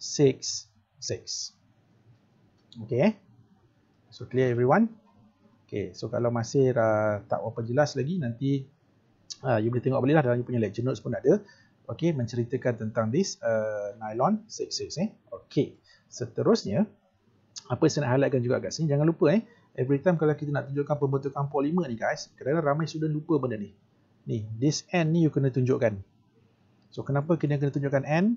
6,6. Okay. Eh? So, clear everyone? Okay. So, kalau masih uh, tak berapa jelas lagi, nanti uh, you boleh tengok boleh lah dalam you punya lecture notes pun ada. Okay. Menceritakan tentang this uh, nylon 6,6. Eh. Okay. Seterusnya, apa yang saya nak highlightkan juga kat sini, jangan lupa eh. Every time kalau kita nak tunjukkan pembentukan polimer ni guys, kadang-kadang ramai sudah lupa benda ni. Ni, this end ni you kena tunjukkan. So kenapa kita kena tunjukkan N?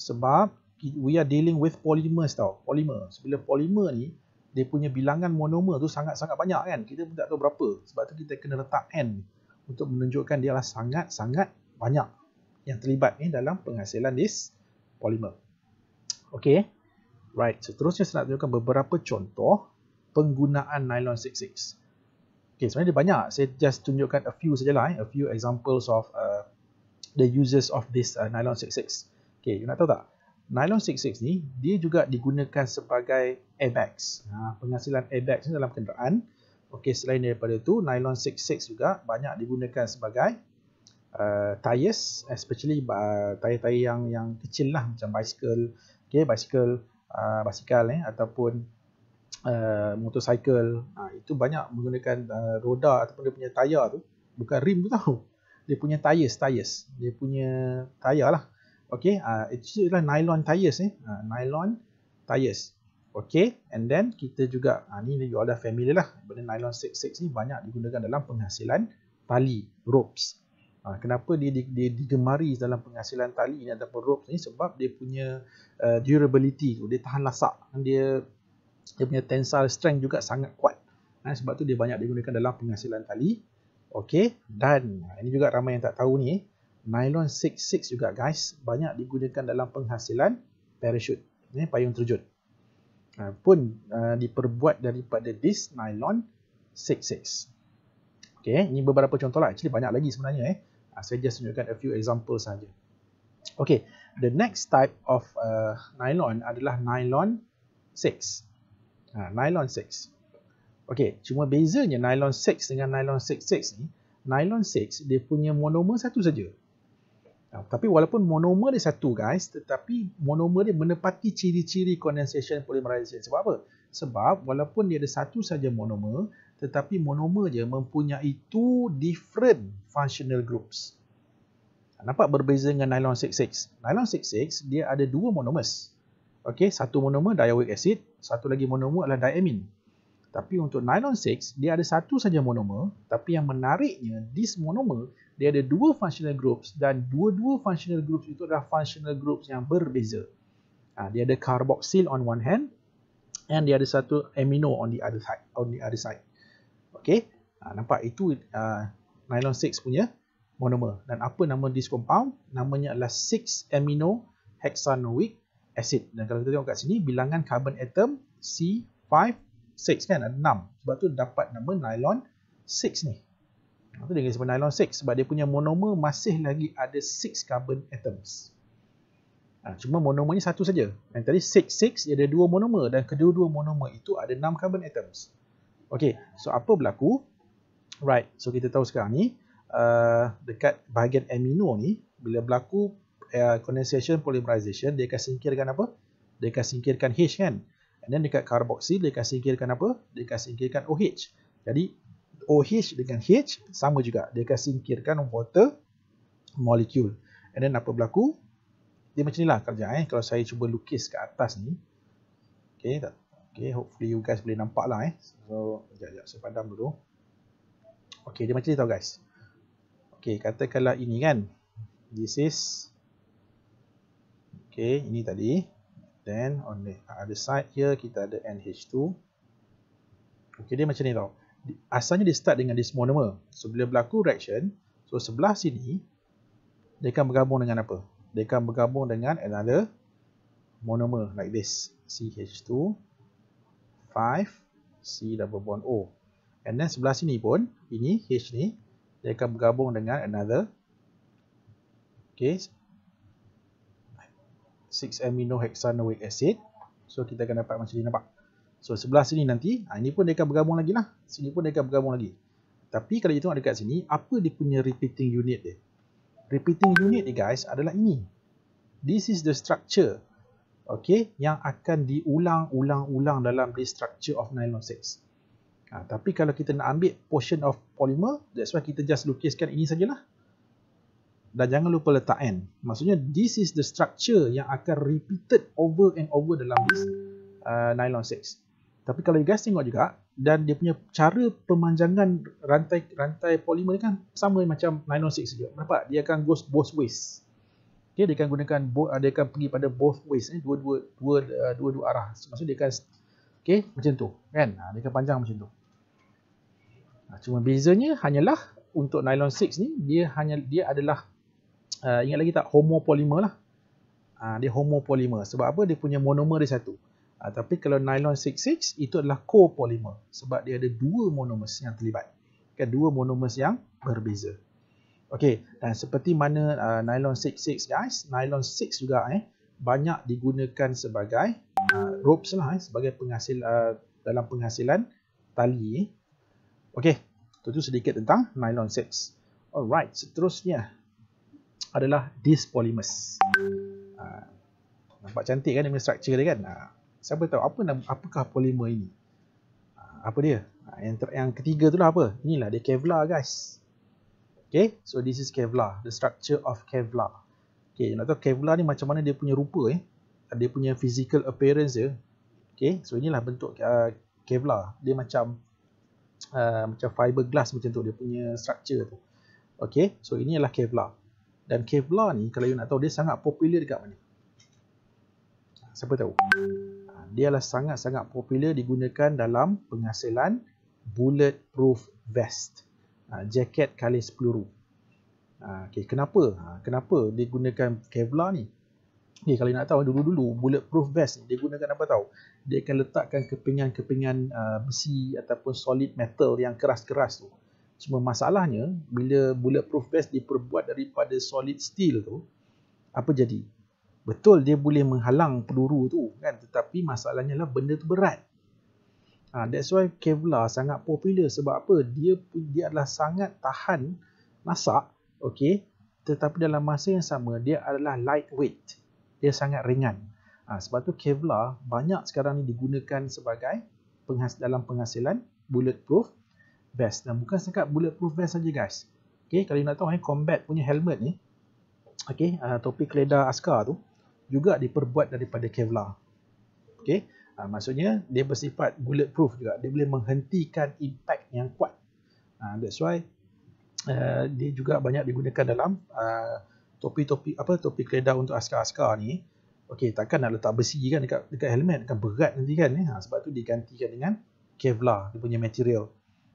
Sebab we are dealing with polymers tau. Polymer. So, bila polymer ni, dia punya bilangan monomer tu sangat-sangat banyak kan. Kita pun tak tahu berapa. Sebab tu kita kena letak N untuk menunjukkan dia lah sangat-sangat banyak yang terlibat ni dalam penghasilan this polymer. Okay. Right. So terusnya saya nak tunjukkan beberapa contoh penggunaan nylon 6-6. Okay, sebenarnya dia banyak. Saya just tunjukkan a few sajalah. Eh. A few examples of uh, the uses of this uh, nylon 66. Okay, you nak tahu tak? Nylon 66 ni, dia juga digunakan sebagai airbags. Ha, penghasilan airbags ni dalam kenderaan. Okay, selain daripada tu, nylon 66 juga banyak digunakan sebagai uh, tyres, especially uh, tyre-tyre uh, yang yang kecil lah, macam bicycle, okay, bicycle, uh, basikal eh, ataupun uh, motorcycle. Uh, itu banyak menggunakan uh, roda ataupun dia punya tayar tu, bukan rim tu tau dia punya tyres tyres dia punya tayar lah okey ah uh, itu adalah nylon tyres eh uh, nylon tyres okey and then kita juga ah uh, ni you all dah familiar lah benda nylon 66 ni banyak digunakan dalam penghasilan tali ropes uh, kenapa dia, dia, digemari dalam penghasilan tali ini ataupun ropes ni sebab dia punya uh, durability dia tahan lasak dia dia punya tensile strength juga sangat kuat Nah, sebab tu dia banyak digunakan dalam penghasilan tali Okey, hmm. dan ah, ini juga ramai yang tak tahu ni, nylon 66 juga guys, banyak digunakan dalam penghasilan parachute, ni payung terjun. Uh, pun uh, diperbuat daripada this nylon 66. Okey, ini beberapa contoh lah. Actually banyak lagi sebenarnya eh. Uh, saya just tunjukkan a few examples saja. Okey, the next type of uh, nylon adalah nylon 6. Uh, nylon 6. Okey, cuma bezanya nylon 6 dengan nylon 66 ni, nylon 6 dia punya monomer satu saja. Tapi walaupun monomer dia satu guys, tetapi monomer dia menepati ciri-ciri condensation polymerization. Sebab apa? Sebab walaupun dia ada satu saja monomer, tetapi monomer dia mempunyai two different functional groups. Nampak berbeza dengan nylon 66. Nylon 66 dia ada dua monomers. Okey, satu monomer dioic acid, satu lagi monomer adalah diamine. Tapi untuk nylon 906, dia ada satu saja monomer. Tapi yang menariknya, this monomer, dia ada dua functional groups dan dua-dua functional groups itu adalah functional groups yang berbeza. Ha, dia ada carboxyl on one hand and dia ada satu amino on the other side. On the other side. Okay. Ha, nampak itu uh, 906 punya monomer. Dan apa nama this compound? Namanya adalah 6-amino hexanoic acid. Dan kalau kita tengok kat sini, bilangan carbon atom C5 6 kan ada 6 sebab tu dapat nama nylon 6 ni itu dia sebut nylon 6 sebab dia punya monomer masih lagi ada 6 carbon atoms ha, cuma monomer ni satu saja yang tadi 6-6 dia ada dua monomer dan kedua-dua monomer itu ada 6 carbon atoms ok so apa berlaku right so kita tahu sekarang ni uh, dekat bahagian amino ni bila berlaku uh, condensation polymerization dia akan singkirkan apa dia akan singkirkan H kan And then dekat carboxyl dia akan singkirkan apa? Dia akan singkirkan OH. Jadi OH dengan H sama juga. Dia akan singkirkan water molecule. And then apa berlaku? Dia macam ni lah kerja eh. Kalau saya cuba lukis ke atas ni. Okay. Tak, okay. Hopefully you guys boleh nampak lah eh. So, sekejap, sekejap. Saya padam dulu. Okay. Dia macam ni tau guys. Okay. Katakanlah ini kan. This is. Okay. Ini tadi. Then on the other side here kita ada NH2. Okey dia macam ni tau. Asalnya dia start dengan this monomer. So bila berlaku reaction, so sebelah sini dia akan bergabung dengan apa? Dia akan bergabung dengan another monomer like this. CH2 5 C double bond O. And then sebelah sini pun ini H ni dia akan bergabung dengan another okey 6 hexanoic acid. So kita akan dapat macam ni nampak. So sebelah sini nanti, ha, ini pun dia akan bergabung lagi lah. Sini pun dia akan bergabung lagi. Tapi kalau kita tengok dekat sini, apa dia punya repeating unit dia? Repeating unit dia guys adalah ini. This is the structure. Okay, yang akan diulang-ulang-ulang dalam the structure of nylon 6. Ha, tapi kalau kita nak ambil portion of polymer, that's why kita just lukiskan ini sajalah dan jangan lupa letak n. Maksudnya this is the structure yang akan repeated over and over dalam this uh, nylon 6. Tapi kalau you guys tengok juga dan dia punya cara pemanjangan rantai rantai polimer ni kan sama macam nylon 6 juga. Nampak? Dia akan go both ways. Okay, dia akan gunakan uh, dia akan pergi pada both ways ni eh. dua-dua dua uh, dua-dua arah. Maksudnya dia akan okay macam tu kan? Ha, dia akan panjang macam tu. Ha, cuma bezanya hanyalah untuk nylon 6 ni dia hanya dia adalah uh, ingat lagi tak homopolymer lah. Ha, dia homopolymer. Sebab apa? Dia punya monomer dia satu. Ha, tapi kalau nylon 6,6 itu adalah copolymer. Sebab dia ada dua monomers yang terlibat. Kan dua monomers yang berbeza. Okey. Dan seperti mana uh, nylon 6,6 guys. Nylon 6 juga eh. Banyak digunakan sebagai uh, ropes lah eh. Sebagai penghasil uh, dalam penghasilan tali. Okey. Itu sedikit tentang nylon 6. Alright. Seterusnya adalah dispolymers. Ha, ah, nampak cantik kan dia structure dia kan? Ha, siapa tahu apa apakah polimer ini? Ha, apa dia? Ha, yang ter, yang ketiga tu lah apa? Inilah dia Kevlar guys. Okay, so this is Kevlar. The structure of Kevlar. Okay, nak tahu Kevlar ni macam mana dia punya rupa eh? Dia punya physical appearance dia. Okay, so inilah bentuk uh, Kevlar. Dia macam uh, macam fiberglass macam tu. Dia punya structure tu. Okay, so inilah Kevlar. Dan Kevlar ni kalau you nak tahu dia sangat popular dekat mana? Siapa tahu? Ha, dia lah sangat-sangat popular digunakan dalam penghasilan bulletproof vest. Ha, jaket kalis peluru. Ha, okay, kenapa? Kenapa dia gunakan Kevlar ni? Okay, kalau nak tahu dulu-dulu bulletproof vest ni dia gunakan apa tahu? Dia akan letakkan kepingan-kepingan uh, besi ataupun solid metal yang keras-keras tu cuma masalahnya bila bulletproof vest diperbuat daripada solid steel tu apa jadi betul dia boleh menghalang peluru tu kan tetapi masalahnya lah benda tu berat ha, that's why Kevlar sangat popular sebab apa dia dia adalah sangat tahan masak okey tetapi dalam masa yang sama dia adalah lightweight dia sangat ringan ha, sebab tu Kevlar banyak sekarang ni digunakan sebagai penghas- dalam penghasilan bulletproof vest dan bukan sekat bulletproof vest saja guys. Okay, kalau you nak tahu eh, combat punya helmet ni, okay, uh, topi keledar askar tu juga diperbuat daripada Kevlar. Okay, uh, maksudnya dia bersifat bulletproof juga. Dia boleh menghentikan impact yang kuat. Uh, that's why uh, dia juga banyak digunakan dalam uh, topi-topi uh, apa topi keledar untuk askar-askar ni. Okay, takkan nak letak besi kan dekat, dekat helmet, kan berat nanti kan. Eh? Ha, sebab tu digantikan dengan Kevlar, dia punya material.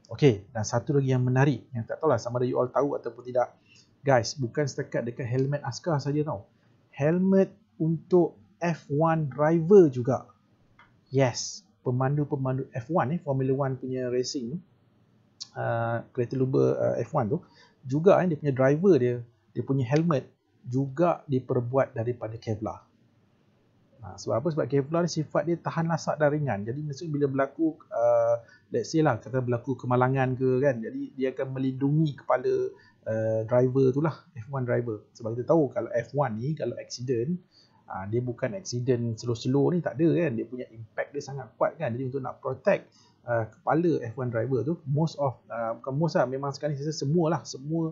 Okey, dan satu lagi yang menarik yang tak tahu lah sama ada you all tahu ataupun tidak. Guys, bukan setakat dekat helmet askar saja tau. Helmet untuk F1 driver juga. Yes, pemandu-pemandu F1 ni eh, Formula 1 punya racing ni. Uh, ah, kereta lumba uh, F1 tu juga eh, dia punya driver dia, dia punya helmet juga diperbuat daripada Kevlar. Ha, sebab apa? Sebab Kevlar ni sifat dia tahan lasak dan ringan. Jadi maksudnya bila berlaku uh, let's say lah kata berlaku kemalangan ke kan. Jadi dia akan melindungi kepala uh, driver tu lah. F1 driver. Sebab kita tahu kalau F1 ni kalau accident uh, dia bukan accident slow-slow ni tak ada kan. Dia punya impact dia sangat kuat kan. Jadi untuk nak protect uh, kepala F1 driver tu most of uh, bukan most lah memang sekarang ni semua lah semua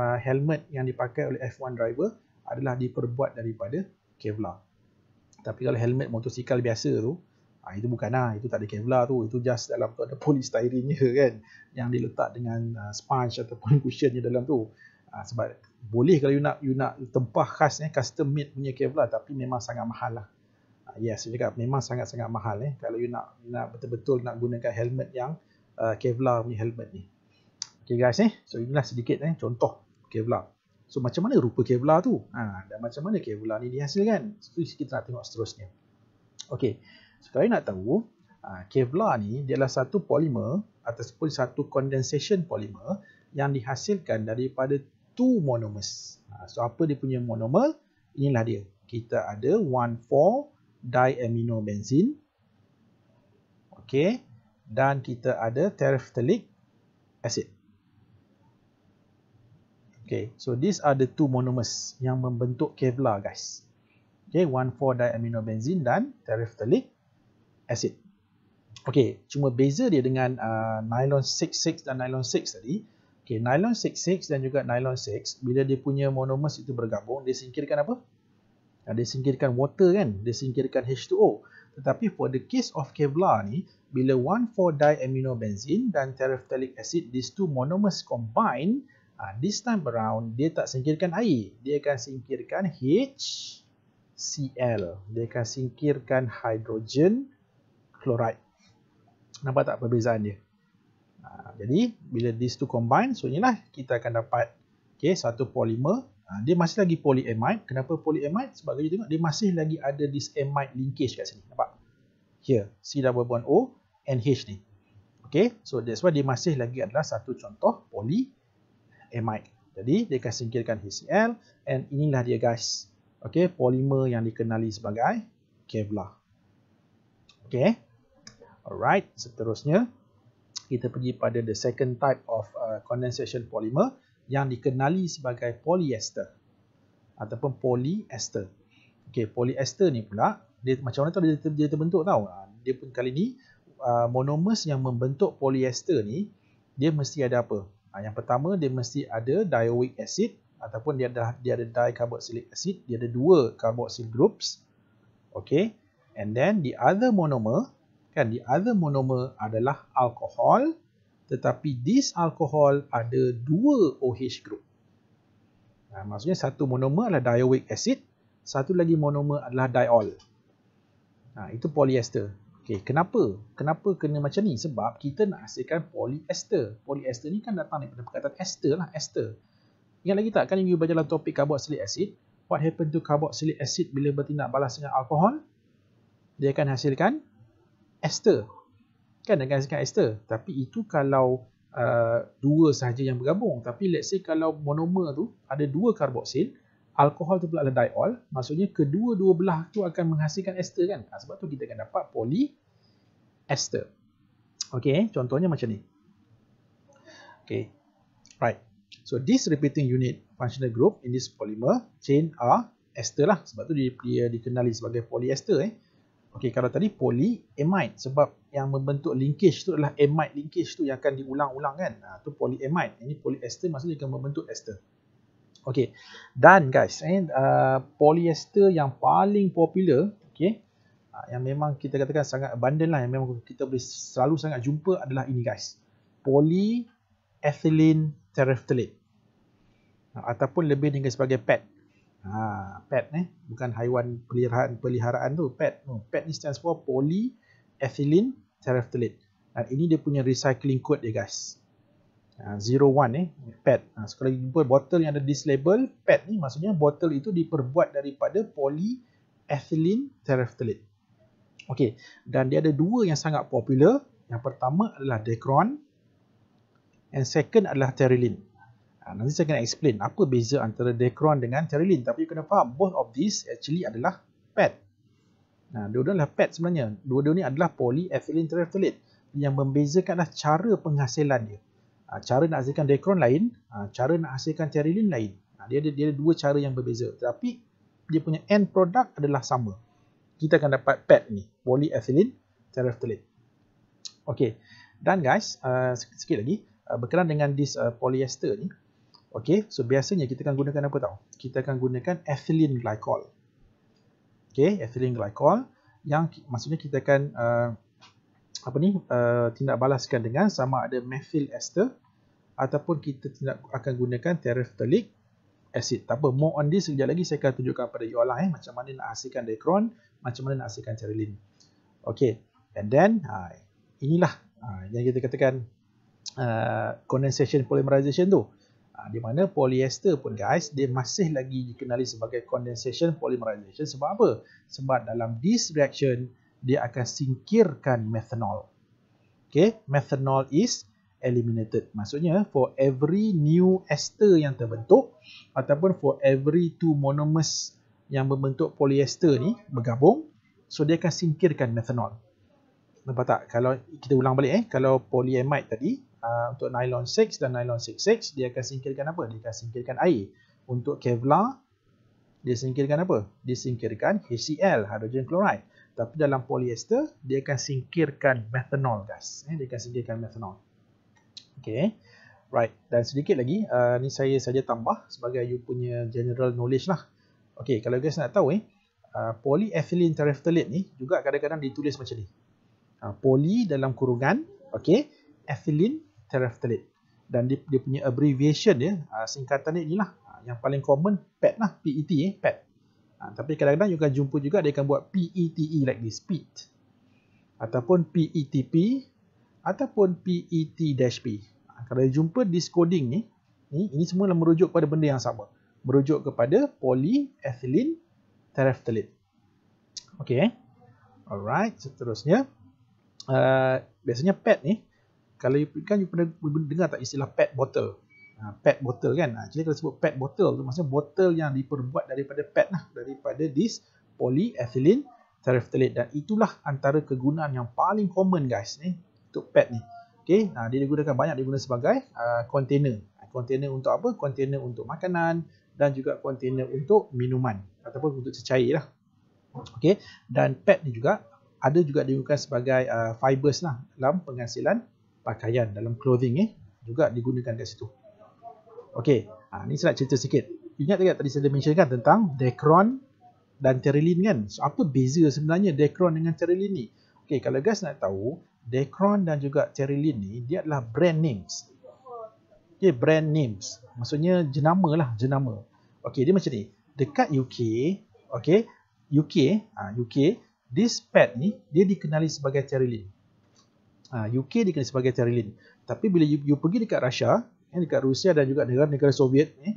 uh, helmet yang dipakai oleh F1 driver adalah diperbuat daripada Kevlar. Tapi kalau helmet motosikal biasa tu, ha, itu bukan lah. Itu tak ada Kevlar tu. Itu just dalam tu ada polystyrene je kan. Yang diletak dengan uh, sponge ataupun cushion je dalam tu. Ha, sebab boleh kalau you nak you nak tempah khas eh, custom made punya Kevlar tapi memang sangat mahal lah. Ha, yes, saya cakap memang sangat-sangat mahal eh. Kalau you nak nak betul-betul nak gunakan helmet yang uh, Kevlar punya helmet ni. Okay guys eh. So inilah sedikit eh contoh Kevlar. So macam mana rupa Kevlar tu? Ha, dan macam mana Kevlar ni dihasilkan? Itu kita nak tengok seterusnya. Okey. So kalau nak tahu, ha, Kevlar ni dia adalah satu polimer ataupun satu condensation polymer yang dihasilkan daripada two monomers. Ha, so apa dia punya monomer? Inilah dia. Kita ada 1,4 diaminobenzene. Okey. Dan kita ada terephthalic acid. Okay, so these are the two monomers yang membentuk Kevlar guys. Okay, 1,4-diaminobenzene dan terephthalic acid. Okay, cuma beza dia dengan uh, nylon 6,6 dan nylon 6 tadi. Okay, nylon 6,6 dan juga nylon 6, bila dia punya monomers itu bergabung, dia singkirkan apa? Nah, dia singkirkan water kan? Dia singkirkan H2O. Tetapi for the case of Kevlar ni, bila 1,4-diaminobenzene dan terephthalic acid, these two monomers combine, Ha, this time around, dia tak singkirkan air. Dia akan singkirkan HCl. Dia akan singkirkan hydrogen chloride. Nampak tak perbezaan dia? Ha, jadi, bila these two combine, so inilah kita akan dapat okay, satu polymer. Ha, dia masih lagi polyamide. Kenapa polyamide? Sebab kita tengok, dia masih lagi ada this amide linkage kat sini. Nampak? Here, C double bond O and H ni. Okay, so that's why dia masih lagi adalah satu contoh poly amide. Jadi dia akan singkirkan HCl and inilah dia guys. Okey, polimer yang dikenali sebagai Kevlar. Okey. Alright, seterusnya kita pergi pada the second type of uh, condensation polymer yang dikenali sebagai polyester ataupun polyester. Okey, polyester ni pula dia macam mana tu dia, dia terbentuk tau. Ah, dia pun kali ni uh, monomers yang membentuk polyester ni dia mesti ada apa? Ha, yang pertama dia mesti ada dioic acid ataupun dia ada dia ada dicarboxylic acid, dia ada dua carboxyl groups. Okay, and then the other monomer kan the other monomer adalah alcohol, tetapi this alcohol ada dua OH group. Ha, maksudnya satu monomer adalah dioic acid, satu lagi monomer adalah diol. Ha, itu polyester. Okay, kenapa? Kenapa kena macam ni? Sebab kita nak hasilkan polyester. Polyester ni kan datang daripada perkataan ester lah, ester. Ingat lagi tak? Kan you belajar dalam topik carboxylic acid. What happen to carboxylic acid bila bertindak balas dengan alkohol? Dia akan hasilkan ester. Kan dia akan hasilkan ester. Tapi itu kalau uh, dua sahaja yang bergabung. Tapi let's say kalau monomer tu ada dua carboxyl, alkohol tu pula adalah diol, maksudnya kedua-dua belah tu akan menghasilkan ester kan? Ha, sebab tu kita akan dapat polyester. Okey, contohnya macam ni. Okey. Right. So this repeating unit functional group in this polymer chain are ester lah sebab tu dia, dia dikenali sebagai polyester eh. Okey, kalau tadi polyamide sebab yang membentuk linkage tu adalah amide linkage tu yang akan diulang-ulang kan. Ha, tu polyamide. Ini polyester maksudnya dia akan membentuk ester. Okey. Dan guys, eh, uh, polyester yang paling popular, okey. Uh, yang memang kita katakan sangat abundant lah yang memang kita boleh selalu sangat jumpa adalah ini guys. Polyethylene terephthalate. Uh, ataupun lebih dengan sebagai PET. Ha, PET eh, bukan haiwan peliharaan peliharaan tu, PET. No, oh, PET ni stands for polyethylene terephthalate. Dan ini dia punya recycling code dia guys. Ah, zero One eh, PET. Ha, ah, sekali lagi jumpa botol yang ada this label, PET ni maksudnya botol itu diperbuat daripada polyethylene terephthalate. Okey, dan dia ada dua yang sangat popular. Yang pertama adalah Dacron and second adalah Terylene. Ha, ah, nanti saya akan explain apa beza antara Dacron dengan Terylene. Tapi you kena faham, both of these actually adalah PET. Nah, dua-dua adalah PET sebenarnya. Dua-dua ni adalah polyethylene terephthalate. Yang membezakan cara penghasilan dia. Ah, cara nak hasilkan dekron lain, ah, cara nak hasilkan terilin lain. Ah, dia, ada, dia ada dua cara yang berbeza. Tetapi dia punya end product adalah sama. Kita akan dapat PET ni, polyethylene terephthalate. Okay, dan guys, uh, sikit lagi, uh, berkenaan dengan this uh, polyester ni, Okay, so biasanya kita akan gunakan apa tau? Kita akan gunakan ethylene glycol. Okay, ethylene glycol yang maksudnya kita akan uh, apa ni uh, tindak balaskan dengan sama ada methyl ester ataupun kita tindak akan gunakan terephthalic acid. Tak apa, more on this sekejap lagi saya akan tunjukkan pada you all lah eh macam mana nak hasilkan dekron, macam mana nak hasilkan cerilin. Okay, and then ha, inilah ha, yang kita katakan uh, condensation polymerization tu. Ha, di mana polyester pun guys, dia masih lagi dikenali sebagai condensation polymerization. Sebab apa? Sebab dalam this reaction, dia akan singkirkan methanol. Okay, methanol is eliminated. Maksudnya, for every new ester yang terbentuk ataupun for every two monomers yang membentuk polyester ni bergabung, so dia akan singkirkan methanol. Nampak tak? Kalau kita ulang balik eh, kalau polyamide tadi uh, untuk nylon 6 dan nylon 6,6 dia akan singkirkan apa? Dia akan singkirkan air. Untuk Kevlar, dia singkirkan apa? Dia singkirkan HCl, hydrogen chloride tapi dalam poliester dia akan singkirkan metanol gas eh, dia akan singkirkan metanol. okay right dan sedikit lagi uh, ni saya saja tambah sebagai you punya general knowledge lah okay kalau guys nak tahu eh uh, polyethylene terephthalate ni juga kadang-kadang ditulis macam ni uh, poly dalam kurungan okay ethylene terephthalate dan dia, dia punya abbreviation dia uh, singkatan dia inilah uh, yang paling common PET lah PET eh PET Ha, tapi kadang-kadang juga akan jumpa juga dia akan buat PETE e like this, PET. Ataupun PETP e ataupun PET-P. E ha, kalau you jumpa this coding ni, ni, ini semua merujuk kepada benda yang sama. Merujuk kepada polyethylene terephthalate. Okay. Eh? Alright, seterusnya. Uh, biasanya PET ni, kalau you, kan you pernah dengar tak istilah PET bottle? Ha, PET bottle kan. Ha, jadi kalau sebut PET bottle tu maksudnya botol yang diperbuat daripada PET lah. Daripada this polyethylene terephthalate. Dan itulah antara kegunaan yang paling common guys ni. Untuk PET ni. Okay. Nah, ha, dia digunakan banyak digunakan sebagai uh, container. Container untuk apa? Container untuk makanan dan juga container untuk minuman. Ataupun untuk cecair lah. Okay. Dan PET ni juga ada juga digunakan sebagai uh, fibers lah dalam penghasilan pakaian dalam clothing ni. Eh juga digunakan kat situ. Okey, ha, ni saya nak cerita sikit. Ingat tak tadi saya mention kan tentang Dacron dan Terilin kan? So, apa beza sebenarnya Dacron dengan Terilin ni? Okey, kalau guys nak tahu, Dacron dan juga Terilin ni, dia adalah brand names. Okey, brand names. Maksudnya jenama lah, jenama. Okey, dia macam ni. Dekat UK, okey, UK, ha, UK, this pet ni, dia dikenali sebagai Terilin. Ha, UK dikenali sebagai Terilin. Tapi bila you, you pergi dekat Russia, eh, dekat Rusia dan juga negara-negara Soviet ni. Eh,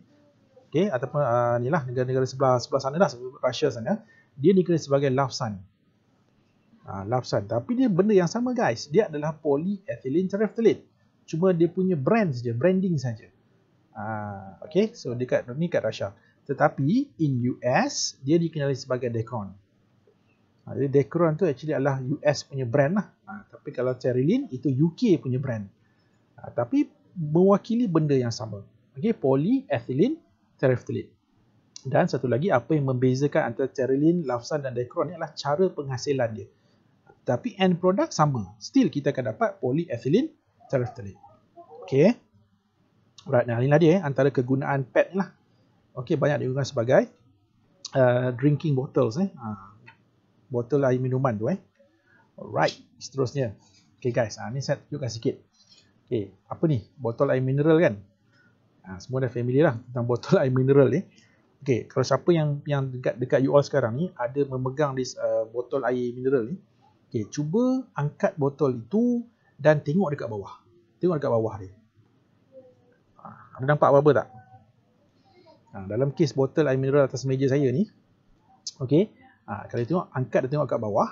Okey ataupun uh, ah, inilah negara-negara sebelah sebelah sana lah Russia sana. Dia dikenali sebagai Lafsan. Ah uh, Lafsan tapi dia benda yang sama guys. Dia adalah polyethylene terephthalate. Cuma dia punya brand saja, branding saja. Ah uh, okey, so dekat ni dekat Russia. Tetapi in US dia dikenali sebagai Decron. Uh, jadi Decron tu actually adalah US punya brand lah. Uh, tapi kalau Terilin itu UK punya brand. Uh, tapi mewakili benda yang sama. Okey, polyethylene terephthalate. Dan satu lagi apa yang membezakan antara terephthalene, lafsan dan dekron adalah cara penghasilan dia. Tapi end product sama. Still kita akan dapat polyethylene terephthalate. Okey. Right, nah, inilah dia eh, antara kegunaan PET lah. Okey, banyak digunakan sebagai uh, drinking bottles eh. Ha, botol air minuman tu eh. Alright, seterusnya. Okay guys, ha, ni saya tunjukkan sikit eh apa ni botol air mineral kan ha, semua dah family lah tentang botol air mineral ni eh. kalau siapa yang yang dekat dekat you all sekarang ni ada memegang this uh, botol air mineral ni ok cuba angkat botol itu dan tengok dekat bawah tengok dekat bawah dia ha, ah, ada nampak apa-apa tak ha, dalam kes botol air mineral atas meja saya ni ok ha, kalau tengok angkat dan tengok dekat bawah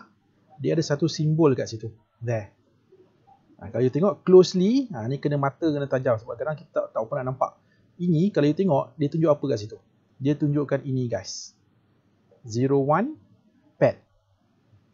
dia ada satu simbol dekat situ there Ha, kalau you tengok closely, ha, ni kena mata kena tajam sebab kadang kita tak, tahu pun pernah nampak. Ini kalau you tengok, dia tunjuk apa kat situ? Dia tunjukkan ini guys. 01 pad.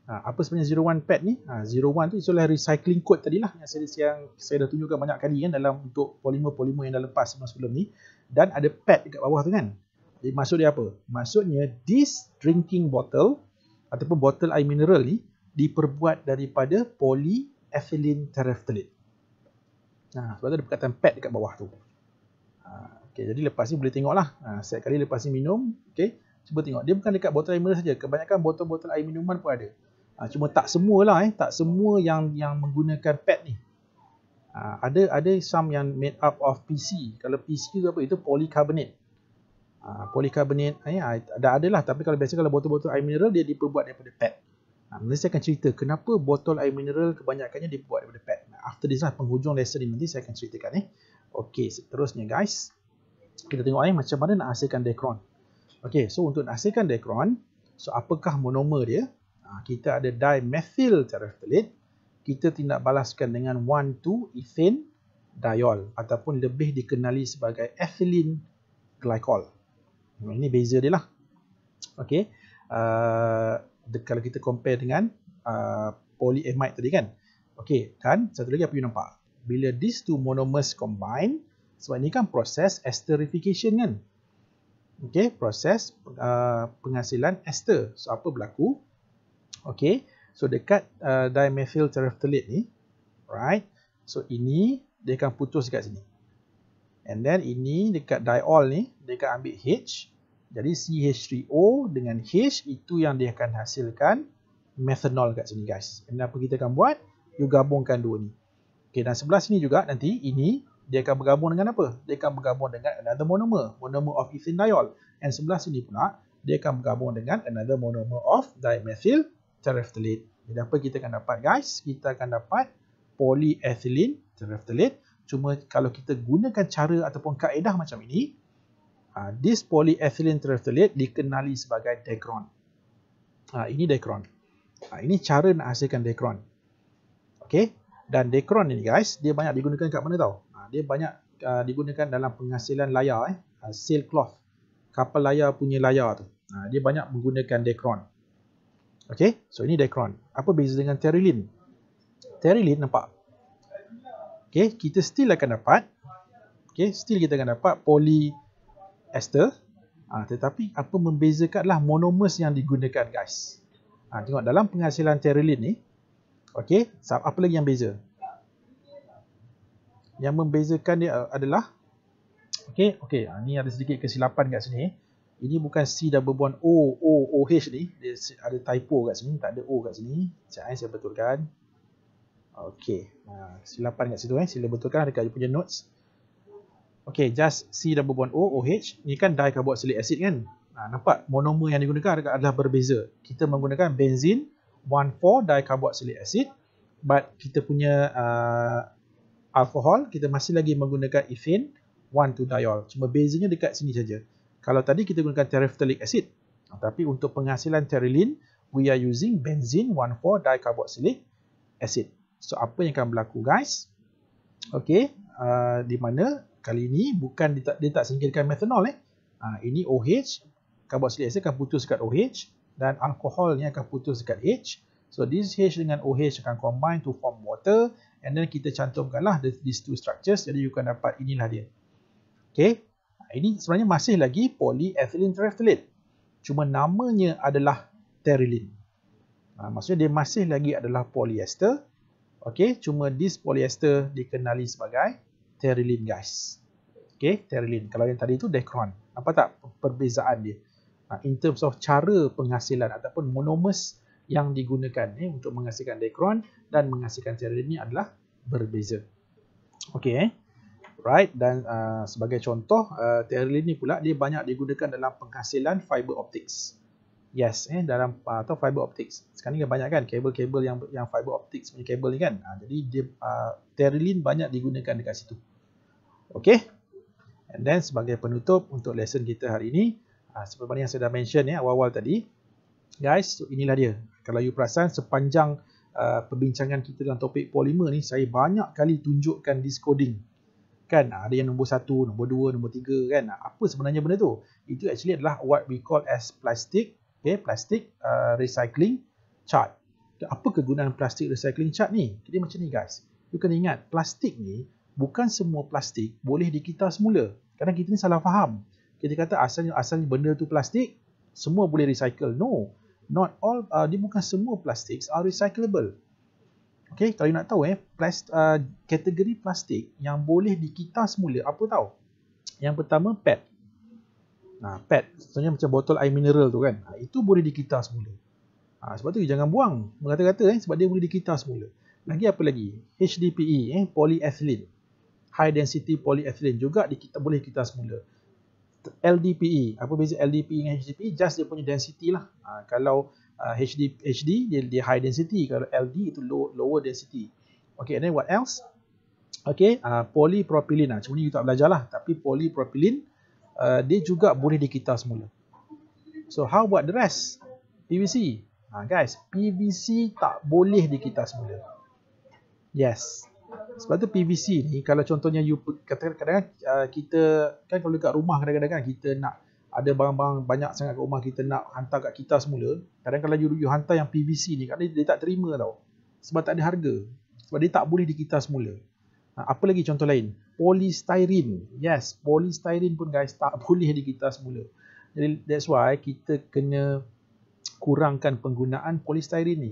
Ha, apa sebenarnya 01 pad ni? Ha, 01 tu itulah recycling code tadilah yang saya, yang saya dah tunjukkan banyak kali kan dalam untuk polimer-polimer yang dah lepas sebelum ni. Dan ada pad dekat bawah tu kan? Jadi maksud dia apa? Maksudnya this drinking bottle ataupun bottle air mineral ni diperbuat daripada polimer ethylene terephthalate. Ha, sebab tu ada perkataan pad dekat bawah tu. Ha, okay, jadi lepas ni boleh tengok lah. Ha, setiap kali lepas ni minum, okay, cuba tengok. Dia bukan dekat botol air mineral saja. Kebanyakan botol-botol air minuman pun ada. Ha, cuma tak semua lah eh. Tak semua yang yang menggunakan PET ni. Ha, ada ada some yang made up of PC. Kalau PC tu apa? Itu polycarbonate. Ha, polycarbonate eh, ha, ada, ada lah. Tapi kalau biasa kalau botol-botol air mineral, dia diperbuat daripada pad. Ha, nanti saya akan cerita kenapa botol air mineral kebanyakannya dibuat daripada PET. After this lah, penghujung lesson ni nanti saya akan ceritakan eh. Okay, seterusnya guys. Kita tengok eh, macam mana nak hasilkan dekron. Okay, so untuk nak hasilkan dekron, so apakah monomer dia? Ha, kita ada dimethyl terephthalate. Kita tindak balaskan dengan 1,2 ethane diol ataupun lebih dikenali sebagai ethylene glycol. Ini beza dia lah. Okay. Uh, the, kalau kita compare dengan uh, polyamide tadi kan. Okey, dan satu lagi apa you nampak? Bila these two monomers combine, sebab ini kan proses esterification kan? Okey, proses uh, penghasilan ester. So, apa berlaku? Okey, so dekat uh, dimethyl terephthalate ni, right? So, ini dia akan putus dekat sini. And then ini dekat diol ni, dia akan ambil H. Jadi CH3O dengan H itu yang dia akan hasilkan methanol kat sini guys. Dan apa kita akan buat? You gabungkan dua ni. Okay, dan sebelah sini juga nanti ini dia akan bergabung dengan apa? Dia akan bergabung dengan another monomer. Monomer of ethanol. And sebelah sini pula dia akan bergabung dengan another monomer of dimethyl terephthalate. Jadi apa kita akan dapat guys? Kita akan dapat polyethylene terephthalate. Cuma kalau kita gunakan cara ataupun kaedah macam ini, Ha, this polyethylene terephthalate dikenali sebagai dacron. Uh, ha, ini dacron. Uh, ha, ini cara nak hasilkan dacron. Okay. Dan dacron ini guys, dia banyak digunakan kat mana tau? Uh, dia banyak uh, digunakan dalam penghasilan layar. Eh? Uh, sail cloth. Kapal layar punya layar tu. Uh, dia banyak menggunakan dacron. Okay. So ini dacron. Apa beza dengan terylene? Terylene nampak? Okay. Kita still akan dapat. Okay. Still kita akan dapat Poly ester. Ha, ah, tetapi apa membezakanlah monomers yang digunakan guys. Ha, tengok dalam penghasilan terilin ni. Okey, apa lagi yang beza? Yang membezakan dia ah, adalah Okey, okey. Ha, ni ada sedikit kesilapan kat sini. Ini bukan C double bond O O O H ni. Dia ada typo kat sini, tak ada O kat sini. Saya eh, saya betulkan. Okey. Ha, silapan kat situ eh. Sila betulkan ada you punya notes. Okay, just C double bond O, OH. Ini kan dikarboxylic acid kan? Ha, nampak monomer yang digunakan adalah berbeza. Kita menggunakan benzin 1,4 dikarboxylic acid. But kita punya uh, alkohol, kita masih lagi menggunakan ethane 1,2 diol. Cuma bezanya dekat sini saja. Kalau tadi kita gunakan terephthalic acid. Ha, tapi untuk penghasilan terilin, we are using benzin 1,4 dikarboxylic acid. So, apa yang akan berlaku guys? Okay, uh, di mana kali ini bukan dia tak, dia tak singkirkan metanol eh. Ha, ini OH, carboxylic acid akan putus dekat OH dan alkohol ni akan putus dekat H. So this H dengan OH akan combine to form water and then kita cantumkanlah the, these two structures jadi you akan dapat inilah dia. Okay. Ha, ini sebenarnya masih lagi polyethylene terephthalate. Cuma namanya adalah terylene. Ha, maksudnya dia masih lagi adalah polyester. Okay, cuma this polyester dikenali sebagai Terilin guys. Okay, Terilin. Kalau yang tadi itu dacron. apa tak perbezaan dia? Ha, in terms of cara penghasilan ataupun monomers yang digunakan eh, untuk menghasilkan dacron dan menghasilkan terilin ni adalah berbeza. Okay, eh. right. Dan uh, sebagai contoh, uh, terylene ni pula dia banyak digunakan dalam penghasilan fiber optics. Yes, eh, dalam uh, atau fiber optics. Sekarang ni kan banyak kan kabel-kabel yang yang fiber optics punya kabel ni kan. Uh, jadi dia, uh, terylene banyak digunakan dekat situ. Okay. And then sebagai penutup untuk lesson kita hari ini. Uh, ah, seperti yang saya dah mention ya awal-awal tadi. Guys, so inilah dia. Kalau you perasan sepanjang uh, perbincangan kita dengan topik polimer ni, saya banyak kali tunjukkan discoding. Kan, ah, ada yang nombor satu, nombor dua, nombor tiga kan. Apa sebenarnya benda tu? Itu actually adalah what we call as plastic, okay, plastic uh, recycling chart. Apa kegunaan plastic recycling chart ni? Jadi macam ni guys, you kena ingat, plastik ni bukan semua plastik boleh dikitar semula. Kadang kita ni salah faham. Kita kata asalnya asalnya benda tu plastik, semua boleh recycle. No. Not all uh, dia bukan semua plastik are recyclable. Okay, kalau you nak tahu eh, plast, uh, kategori plastik yang boleh dikitar semula, apa tahu? Yang pertama, PET. Nah, PET, contohnya macam botol air mineral tu kan. Nah, itu boleh dikitar semula. Nah, ha, sebab tu jangan buang. Mengata-kata eh, sebab dia boleh dikitar semula. Lagi apa lagi? HDPE, eh, polyethylene high density polyethylene juga di kita boleh kita semula. LDPE, apa beza LDPE dengan HDPE? Just dia punya density lah. Ha, kalau uh, ha, HD, HD dia, dia high density, kalau LD itu low, lower density. Okay, and then what else? Okay, uh, polypropylene lah. Ha, Cuma ni kita tak belajar lah. Tapi polypropylene, uh, dia juga boleh dikitar semula. So, how about the rest? PVC. Ha, guys, PVC tak boleh dikitar semula. Yes, sebab tu PVC ni kalau contohnya you katakan kadang-kadang uh, kita kan kalau dekat rumah kadang-kadang kan, kita nak ada barang-barang banyak sangat kat rumah kita nak hantar kat kita semula. Kadang kalau you, you hantar yang PVC ni kadang dia tak terima tau. Sebab tak ada harga. Sebab dia tak boleh di kita semula. Uh, apa lagi contoh lain? Polystyrene. Yes, polystyrene pun guys tak boleh di kita semula. Jadi that's why kita kena kurangkan penggunaan polystyrene ni.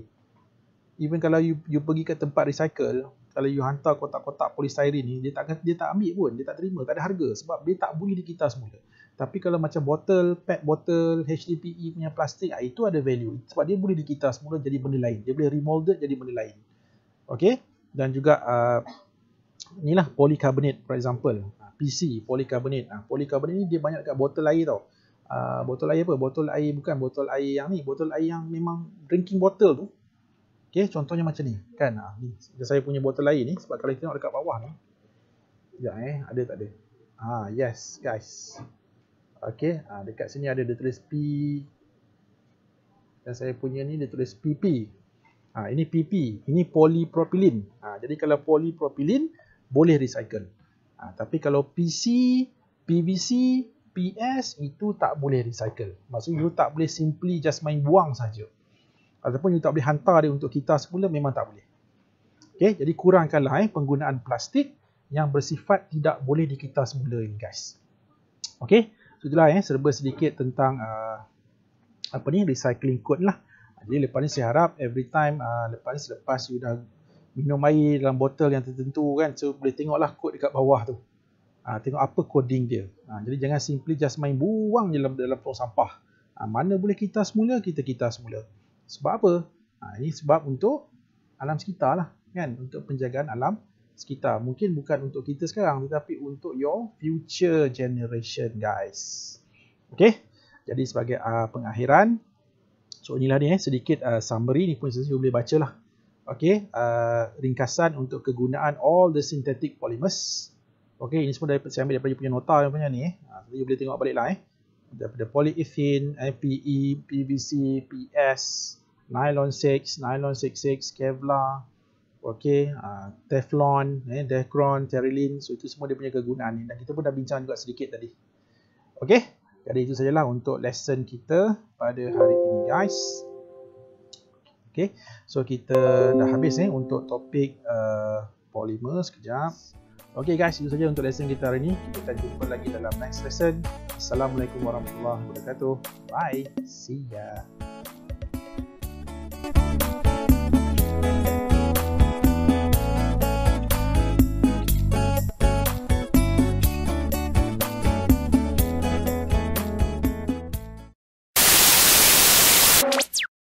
Even kalau you, you pergi ke tempat recycle, kalau you hantar kotak-kotak polystyrene ni dia tak dia tak ambil pun dia tak terima tak ada harga sebab dia tak boleh dikita semua. tapi kalau macam botol pet botol HDPE punya plastik ah itu ada value sebab dia boleh dikita semua jadi benda lain dia boleh remolded jadi benda lain okey dan juga uh, inilah polycarbonate for example PC polycarbonate ah polycarbonate ah, ni dia banyak dekat botol air tau Uh, botol air apa? Botol air bukan botol air yang ni. Botol air yang memang drinking bottle tu. Okey, contohnya macam ni. Kan? Ah, saya punya botol air ni sebab kalau kita tengok dekat bawah ni. Ya eh, ada tak ada? Ah, yes, guys. Okey, ah dekat sini ada dia tulis P dan saya punya ni dia tulis PP. Ah, ini PP, ini polypropylene. Ah, jadi kalau polypropylene boleh recycle. Ah, tapi kalau PC, PVC, PS itu tak boleh recycle. Maksudnya you tak boleh simply just main buang saja ataupun you tak boleh hantar dia untuk kita semula memang tak boleh. Okey, jadi kurangkanlah eh penggunaan plastik yang bersifat tidak boleh di kita semula ini guys. Okey, so itulah eh serba sedikit tentang uh, apa ni recycling code lah. Jadi lepas ni saya harap every time uh, lepas ni selepas you dah minum air dalam botol yang tertentu kan, so boleh tengoklah kod dekat bawah tu. Ha, tengok apa coding dia. Ha, jadi jangan simply just main buang je dalam, dalam tong sampah. Ha, mana boleh kita semula, kita kita semula. Sebab apa? Ha, ini sebab untuk alam sekitar lah. Kan? Untuk penjagaan alam sekitar. Mungkin bukan untuk kita sekarang tetapi untuk your future generation guys. Okay? Jadi sebagai uh, pengakhiran. So inilah ni eh, sedikit uh, summary ni pun saya boleh baca lah. Okay? Uh, ringkasan untuk kegunaan all the synthetic polymers. Okay, ini semua dari, saya ambil daripada punya nota yang punya ni. Eh. Uh, you boleh tengok balik lah eh. Daripada polyethylene, MPE, PVC, PS, nylon 6, nylon 66, Kevlar, okey, uh, Teflon, eh, Dacron, Terilin. So itu semua dia punya kegunaan ni. Dan kita pun dah bincang juga sedikit tadi. Okey. Jadi itu sajalah untuk lesson kita pada hari ini guys. Okey. So kita dah habis eh untuk topik uh, polymer sekejap. Okey guys, itu saja untuk lesson kita hari ini. Kita jumpa lagi dalam next lesson. Assalamualaikum warahmatullahi wabarakatuh. Bye. See ya.